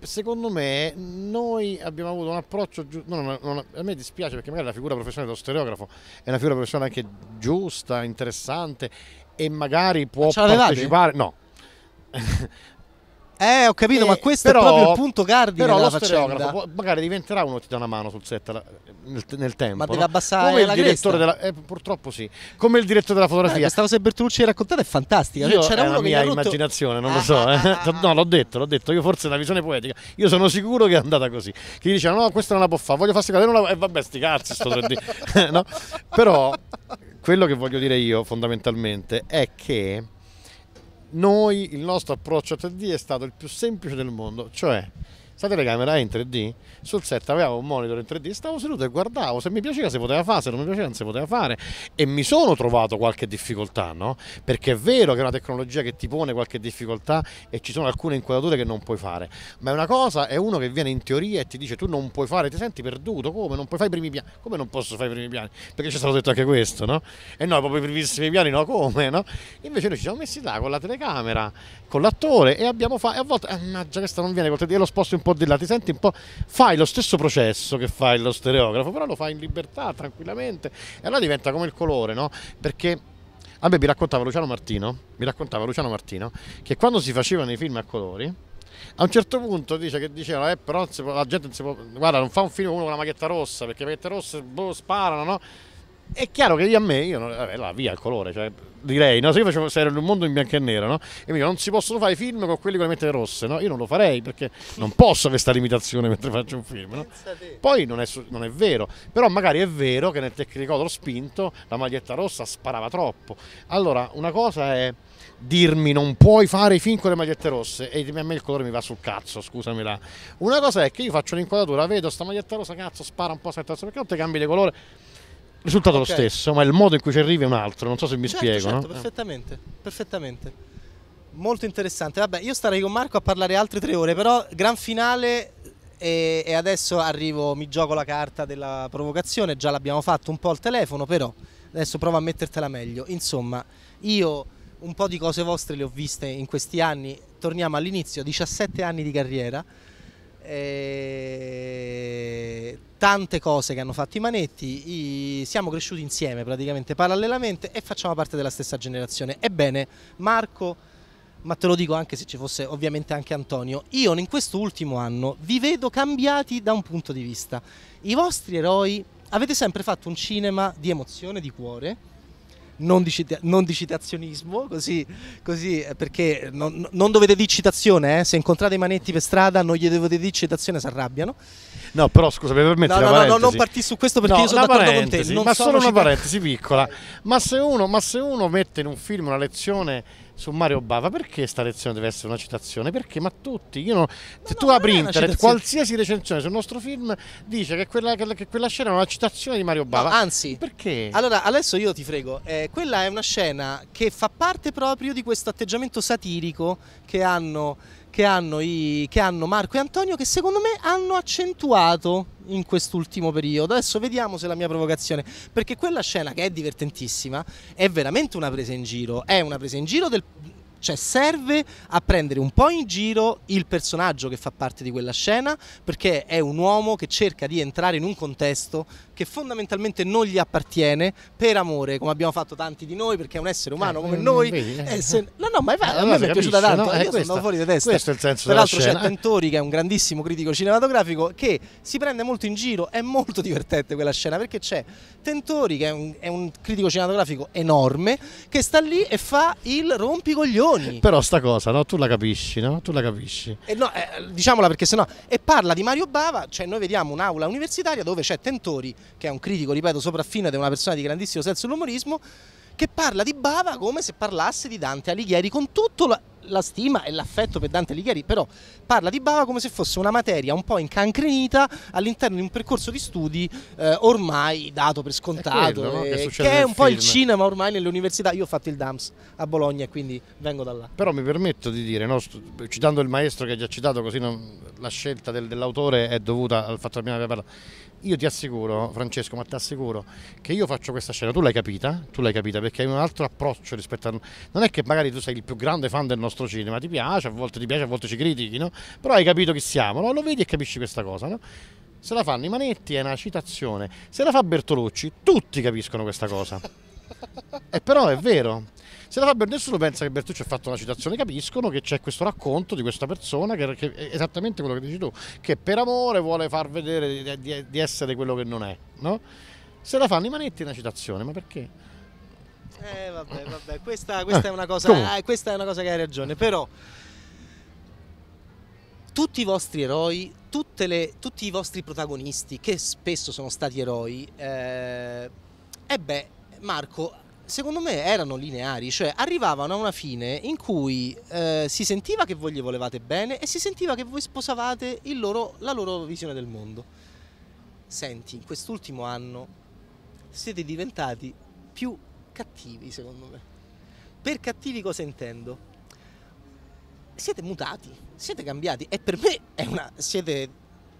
secondo me noi abbiamo avuto un approccio giusto, no, a me dispiace perché magari la figura professionale dello stereografo è una figura professionale anche giusta, interessante e magari può partecipare, no, eh, ho capito, e eh, ma questo però, è proprio il punto cardine Però lo storiografo può, magari diventerà uno che ti dà una mano sul set nel, nel tempo. Ma no? deve abbassare Come il direttore della, eh, purtroppo sì. Come il direttore della eh, fotografia. Eh, questa cosa che Bertolucci hai raccontato è fantastica. Io, C'era è uno la mia rotto... immaginazione, non ah, lo so. Ah, eh. Ah, no, l'ho detto, l'ho detto. Io forse una visione poetica. Io sono sicuro che è andata così. Che diceva, no, questa non la può fare, voglio farsi cadere una... E eh, vabbè, sti cazzi, sto 3D. no? Però quello che voglio dire io fondamentalmente è che noi il nostro approccio a 3D è stato il più semplice del mondo, cioè sta telecamera è in 3D, sul set avevo un monitor in 3D, stavo seduto e guardavo, se mi piaceva si poteva fare, se non mi piaceva non si poteva fare e mi sono trovato qualche difficoltà, no? Perché è vero che è una tecnologia che ti pone qualche difficoltà e ci sono alcune inquadrature che non puoi fare, ma è una cosa, è uno che viene in teoria e ti dice tu non puoi fare, ti senti perduto, come non puoi fare i primi piani, come non posso fare i primi piani? Perché ci è stato detto anche questo, no? E eh noi proprio i primissimi piani no, come, no? Invece noi ci siamo messi là con la telecamera, con l'attore e abbiamo fatto, e a volte, ah, già questa non viene col 3D, e lo sposto un po' po' ti senti un po'. Fai lo stesso processo che fai lo stereografo, però lo fai in libertà, tranquillamente. E allora diventa come il colore, no? Perché a me mi raccontava Luciano Martino, mi raccontava Luciano Martino che quando si facevano i film a colori, a un certo punto dice che diceva eh però può, la gente non si può guarda non fa un film uno con la maghetta rossa perché le magliette rosse boh, sparano no è chiaro che io a me, io, vabbè, là, via il colore, cioè, direi, no? se io facevo, se ero in un mondo in bianco e nero, no? e mi dico, non si possono fare film con quelli con le mette rosse, no? io non lo farei perché non posso avere questa limitazione mentre faccio un film. No? Poi non è, non è, vero, però magari è vero che nel Tecnicodoro spinto la maglietta rossa sparava troppo. Allora, una cosa è dirmi non puoi fare i film con le magliette rosse e a me il colore mi va sul cazzo, scusami là. Una cosa è che io faccio un'inquadratura, vedo sta maglietta rossa, cazzo, spara un po' senza perché non ti cambi di colore? risultato okay. lo stesso, ma il modo in cui ci arrivi è un altro, non so se mi certo, spiego. Certo, no? Eh. perfettamente, perfettamente. Molto interessante. Vabbè, io starei con Marco a parlare altre tre ore, però gran finale e, e adesso arrivo, mi gioco la carta della provocazione, già l'abbiamo fatto un po' al telefono, però adesso provo a mettertela meglio. Insomma, io un po' di cose vostre le ho viste in questi anni, torniamo all'inizio, 17 anni di carriera eh, tante cose che hanno fatto i Manetti, i, siamo cresciuti insieme praticamente parallelamente e facciamo parte della stessa generazione. Ebbene, Marco ma te lo dico anche se ci fosse ovviamente anche Antonio, io in quest'ultimo anno vi vedo cambiati da un punto di vista. I vostri eroi avete sempre fatto un cinema di emozione, di cuore, non di, cita- non di citazionismo, così, così eh, perché non, non, dovete dire citazione, eh? se incontrate i manetti per strada non gli dovete dire citazione, si arrabbiano. No, però scusa, mi permetti no, no, no, no, non partire su questo perché no, io sono d'accordo con te. Non ma solo una parentesi piccola, ma se, uno, ma se uno mette in un film una lezione su Mario Bava, perché sta lezione deve essere una citazione? Perché ma tutti, io non, se no, tu apri internet, qualsiasi recensione sul nostro film dice che quella, che, che quella scena è una citazione di Mario Bava. No, anzi, perché? Allora, adesso io ti frego, eh, quella è una scena che fa parte proprio di questo atteggiamento satirico che hanno, che hanno, i, che hanno Marco e Antonio, che secondo me hanno accentuato in quest'ultimo periodo. Adesso vediamo se la mia provocazione, perché quella scena che è divertentissima è veramente una presa in giro, è una presa in giro del cioè serve a prendere un po' in giro il personaggio che fa parte di quella scena perché è un uomo che cerca di entrare in un contesto che fondamentalmente non gli appartiene per amore, come abbiamo fatto tanti di noi, perché è un essere umano eh, come eh, noi. Eh. eh. Se... No, no, ma è... a me mi è piaciuta tanto, no? io questa, sono fuori di testa. Questo è il senso Peraltro della scena. c'è Tentori, che è un grandissimo critico cinematografico, che si prende molto in giro, è molto divertente quella scena, perché c'è Tentori, che è un, è un critico cinematografico enorme, che sta lì e fa il rompicoglioni. Però sta cosa, no? Tu la capisci, no? Tu la capisci. Eh, no, eh, diciamola perché sennò... E parla di Mario Bava, cioè noi vediamo un'aula universitaria dove c'è Tentori che è un critico, ripeto, sopraffino ed una persona di grandissimo senso dell'umorismo, che parla di Bava come se parlasse di Dante Alighieri, con tutto la stima e l'affetto per Dante Alighieri, però parla di Bava come se fosse una materia un po' incancrenita all'interno di un percorso di studi eh, ormai dato per scontato, è quello, no? Eh, che, è che, è un film. po' il cinema ormai nelle università. Io ho fatto il DAMS a Bologna, e quindi vengo da là. Però mi permetto di dire, no, citando il maestro che ha già citato, così non, la scelta del, dell'autore è dovuta al fatto che abbiamo parlato. Io ti assicuro, Francesco, ma ti assicuro che io faccio questa scena, tu l'hai capita, tu l'hai capita perché hai un altro approccio rispetto a... Non è che magari tu sei il più grande fan del nostro nostro cinema, ti piace, a volte ti piace, a volte ci critichi, no? Però hai capito chi siamo, no? Lo vedi e capisci questa cosa, no? Se la fanno i Manetti è una citazione, se la fa Bertolucci tutti capiscono questa cosa. e però è vero, se la fa Bertolucci, nessuno pensa che Bertolucci ha fatto una citazione, capiscono che c'è questo racconto di questa persona che, è esattamente quello che dici tu, che per amore vuole far vedere di, di, di essere quello che non è, no? Se la fanno i manetti è una citazione, ma perché? Eh vabbè, eh. vabbè, questa, questa, eh, è, una cosa, eh, questa è una cosa che hai ragione, però tutti i vostri eroi, le, tutti i vostri protagonisti, che spesso sono stati eroi, eh, e eh beh, Marco, secondo me erano lineari, cioè arrivavano a una fine in cui eh, si sentiva che voi gli volevate bene e si sentiva che voi sposavate loro, la loro visione del mondo. Senti, in quest'ultimo anno siete diventati più cattivi, secondo me. Per cattivi cosa intendo? Siete mutati, siete cambiati e per me è una, siete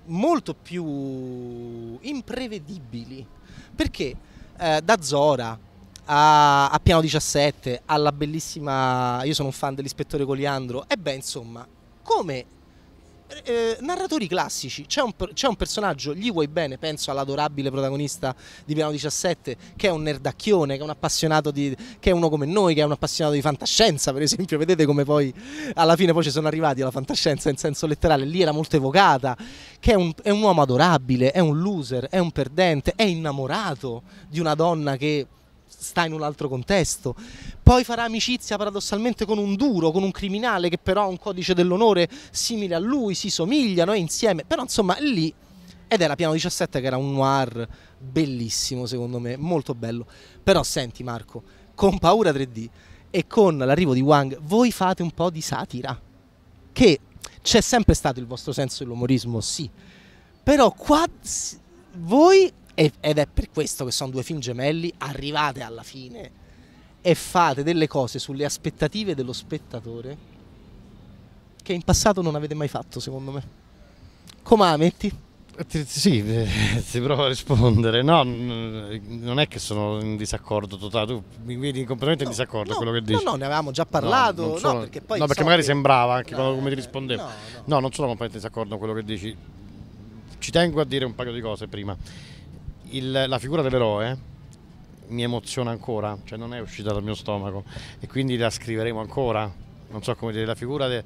molto più imprevedibili. Perché eh, da Zora a, a, Piano 17 alla bellissima... Io sono un fan dell'ispettore Coliandro. E beh, insomma, come eh, eh, narratori classici. C'è un, c'è un, personaggio, gli vuoi bene, penso all'adorabile protagonista di Piano 17, che è un nerdacchione, che è un appassionato di. che è uno come noi, che è un appassionato di fantascienza, per esempio. Vedete come poi alla fine poi ci sono arrivati alla fantascienza in senso letterale, lì era molto evocata. Che è un, è un uomo adorabile, è un loser, è un perdente, è innamorato di una donna che sta in un altro contesto. Poi farà amicizia paradossalmente con un duro, con un criminale che però ha un codice dell'onore simile a lui, si somigliano è insieme, però insomma lì ed era Piano 17 che era un noir bellissimo secondo me, molto bello. Però senti Marco, con Paura 3D e con l'arrivo di Wang voi fate un po' di satira. Che c'è sempre stato il vostro senso dell'umorismo, sì. Però qua voi ed è per questo che sono due film gemelli, arrivate alla fine e fate delle cose sulle aspettative dello spettatore che in passato non avete mai fatto, secondo me. Come la metti? Sì, eh, ti provo a rispondere. No, non è che sono in disaccordo totale, tu mi vedi completamente in no, disaccordo no, quello che dici. No, no, ne avevamo già parlato. No, sono, no perché, poi no, perché so magari che... sembrava anche no, come ti rispondevo. No, no, non sono completamente in disaccordo con quello che dici. Ci tengo a dire un paio di cose prima il, la figura dell'eroe mi emoziona ancora, cioè non è uscita dal mio stomaco e quindi la scriveremo ancora. Non so come dire, la figura de,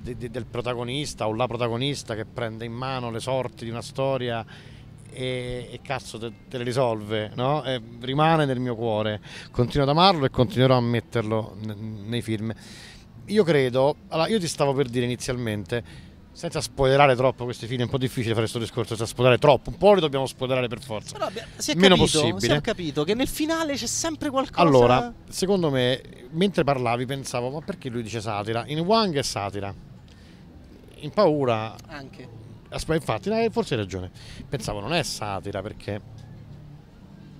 de, de, del protagonista o la protagonista che prende in mano le sorti di una storia e, e cazzo te, te, le risolve, no? rimane nel mio cuore. Continuo ad amarlo e continuerò a metterlo nei film. Io credo, allora io ti stavo per dire inizialmente senza spoilerare troppo questi film è un po' difficile fare questo discorso senza spoilerare troppo un po' li dobbiamo spoilerare per forza però si è meno capito, possibile si è capito che nel finale c'è sempre qualcosa allora secondo me mentre parlavi pensavo ma perché lui dice satira in Wang è satira in paura anche ah, infatti forse hai ragione pensavo non è satira perché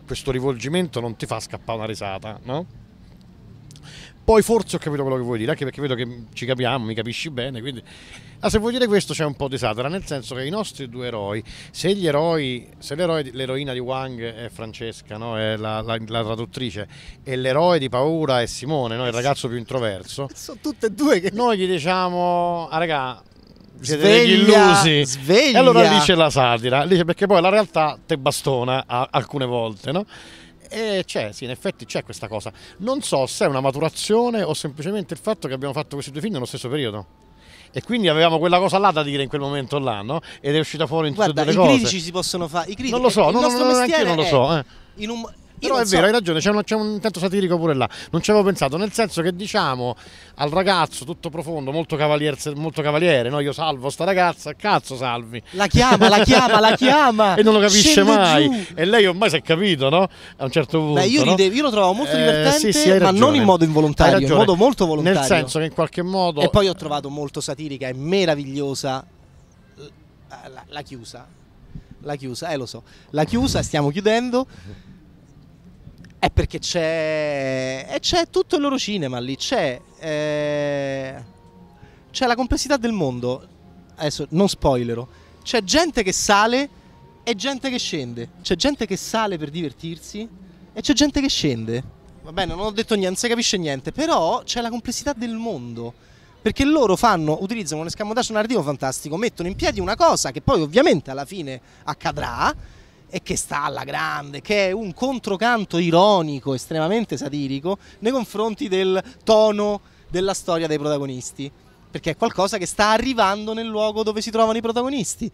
questo rivolgimento non ti fa scappare una risata no? Poi forse ho capito quello che vuoi dire, anche perché vedo che ci capiamo, mi capisci bene, quindi... Ah, se vuoi dire questo c'è un po' di satira, nel senso che i nostri due eroi, se, eroi, se l'eroe, l'eroina di Wang è Francesca, no? è la, la, la, traduttrice, e l'eroe di Paura è Simone, no? il ragazzo più introverso, sono tutte e due che... Noi gli diciamo, ah raga, siete sveglia, degli illusi. Sveglia. E allora lì c'è la satira, lì perché poi la realtà te bastona a, alcune volte, no? E c'è, sì, in effetti c'è questa cosa. Non so se è una maturazione o semplicemente il fatto che abbiamo fatto questi due film nello stesso periodo e quindi avevamo quella cosa là da dire in quel momento là, no? Ed è uscita fuori in tutte le cose. i critici si possono fare, i critici. Non lo so, non, non, non, non lo so, eh. In un però è so. vero, hai ragione, c'è un, c'è un, intento satirico pure là. Non ci avevo pensato, nel senso che diciamo al ragazzo tutto profondo, molto, cavalier, molto cavaliere, no? Io salvo sta ragazza, cazzo salvi. La chiama, la chiama, la chiama. E non lo capisce Scende mai. Giù. E lei ormai si è capito, no? A un certo punto. Beh, io, no? io lo trovavo molto eh, divertente, sì, sì, ma non in modo involontario, in modo molto volontario. Nel senso che in qualche modo... E poi ho trovato molto satirica e meravigliosa la, la, la chiusa. La chiusa, eh lo so. La chiusa, stiamo chiudendo. È perché c'è, e c'è tutto il loro cinema lì, c'è, eh, c'è la complessità del mondo, adesso non spoilero, c'è gente che sale e gente che scende, c'è gente che sale per divertirsi e c'è gente che scende. Va bene, non ho detto niente, non si capisce niente, però c'è la complessità del mondo perché loro fanno, utilizzano un escamotage narrativo fantastico, mettono in piedi una cosa che poi ovviamente alla fine accadrà e che sta alla grande, che è un controcanto ironico, estremamente satirico, nei confronti del tono della storia dei protagonisti, perché è qualcosa che sta arrivando nel luogo dove si trovano i protagonisti.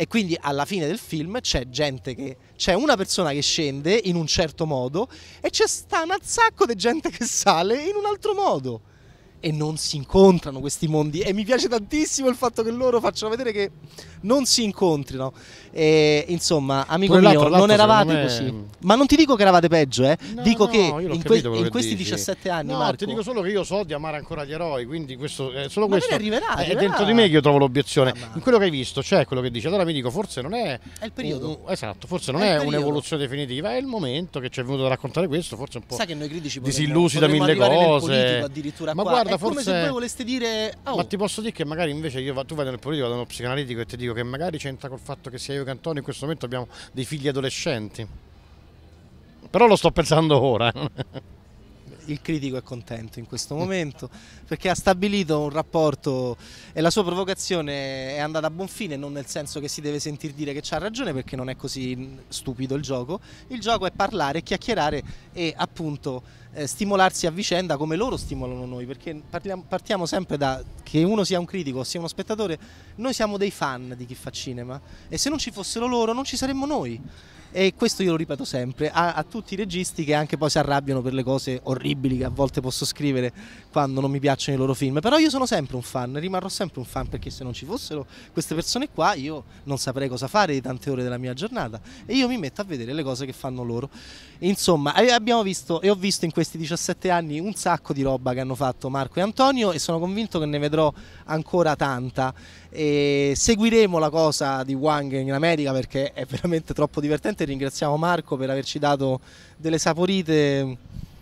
E quindi alla fine del film c'è gente che. c'è una persona che scende in un certo modo e c'è sta un sacco di gente che sale in un altro modo. E non si incontrano questi mondi. E mi piace tantissimo il fatto che loro facciano vedere che non si incontrino. E, insomma, amico Poi mio, l'altro, non eravate me... così. Mm. Ma non ti dico che eravate peggio, eh. No, dico no, che in, que- in questi 17 anni. No, Marco... ti dico solo che io so di amare ancora gli eroi, quindi questo, è eh, solo ma questo arriverà, è eh, arriverà. dentro di me che io trovo l'obiezione. Ah, ma... In quello che hai visto cioè quello che dici. Allora mi dico, forse non è. È il periodo. Un, esatto, forse non è, è un'evoluzione definitiva, è il momento che ci è venuto a raccontare questo, forse un po'. Sai che noi critici disillusi da mille cose. Addirittura ma qua. guarda, è forse. come se voi voleste dire. Oh. Ma ti posso dire che magari invece io, tu vai nel politico, vado uno psicanalitico e ti dico che magari c'entra col fatto che sia io che Antonio in questo momento abbiamo dei figli adolescenti. Però lo sto pensando ora. Il critico è contento in questo momento perché ha stabilito un rapporto e la sua provocazione è andata a buon fine, non nel senso che si deve sentire dire che c'ha ragione perché non è così mm, stupido il gioco. Il gioco è parlare, chiacchierare e appunto eh, stimolarsi a vicenda come loro stimolano noi, perché parliamo, partiamo sempre da che uno sia un critico o sia uno spettatore, noi siamo dei fan di chi fa cinema e se non ci fossero loro non ci saremmo noi. E questo io lo ripeto sempre a, a tutti i registi che anche poi si arrabbiano per le cose orribili che a volte posso scrivere quando non mi piacciono i loro film. Però io sono sempre un fan, rimarrò sempre un fan perché se non ci fossero queste persone qua io non saprei cosa fare di tante ore della mia giornata e io mi metto a vedere le cose che fanno loro. Insomma, eh, abbiamo visto e ho visto in questi 17 anni un sacco di roba che hanno fatto Marco e Antonio e sono convinto che ne vedrò ancora tanta. E seguiremo la cosa di Wang in America perché è veramente troppo divertente. Ringraziamo Marco per averci dato delle saporite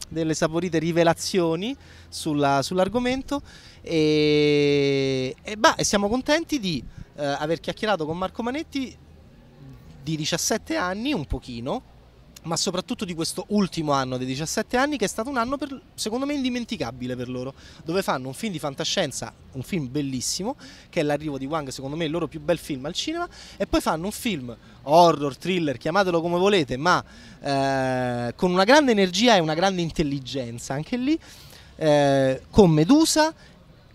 delle saporite rivelazioni sulla, sull'argomento e, e, bah, e, siamo contenti di eh, aver chiacchierato con Marco Manetti di 17 anni un pochino ma soprattutto di questo ultimo anno dei 17 anni che è stato un anno per, secondo me indimenticabile per loro, dove fanno un film di fantascienza, un film bellissimo, che è l'arrivo di Wang, secondo me il loro più bel film al cinema, e poi fanno un film horror, thriller, chiamatelo come volete, ma eh, con una grande energia e una grande intelligenza anche lì, eh, con Medusa,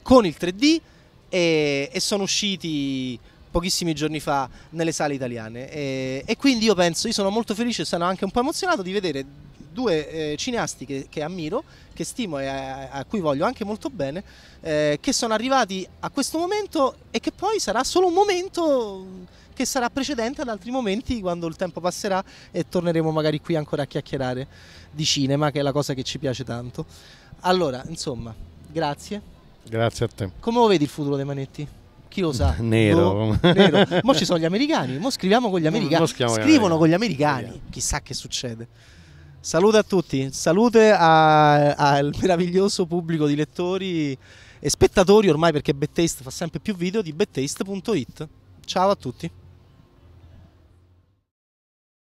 con il 3D e, e sono usciti pochissimi giorni fa nelle sale italiane e, e quindi io penso, io sono molto felice e sono anche un po' emozionato di vedere due eh, cineasti che, che, ammiro, che stimo e a, a, cui voglio anche molto bene, eh, che sono arrivati a questo momento e che poi sarà solo un momento mm, che sarà precedente ad altri momenti quando il tempo passerà e torneremo magari qui ancora a chiacchierare di cinema, che è la cosa che ci piace tanto. Allora, insomma, grazie. Grazie a te. Come lo vedi il futuro dei Manetti? chi lo sa? Nero. Boh, nero. Mo ci sono gli americani, mo scriviamo con gli americani. Scrivono con gli americani, chissà che succede. Salute a tutti, salute al meraviglioso pubblico di lettori e spettatori ormai perché Bettaste fa sempre più video di bettaste.it. Ciao a tutti.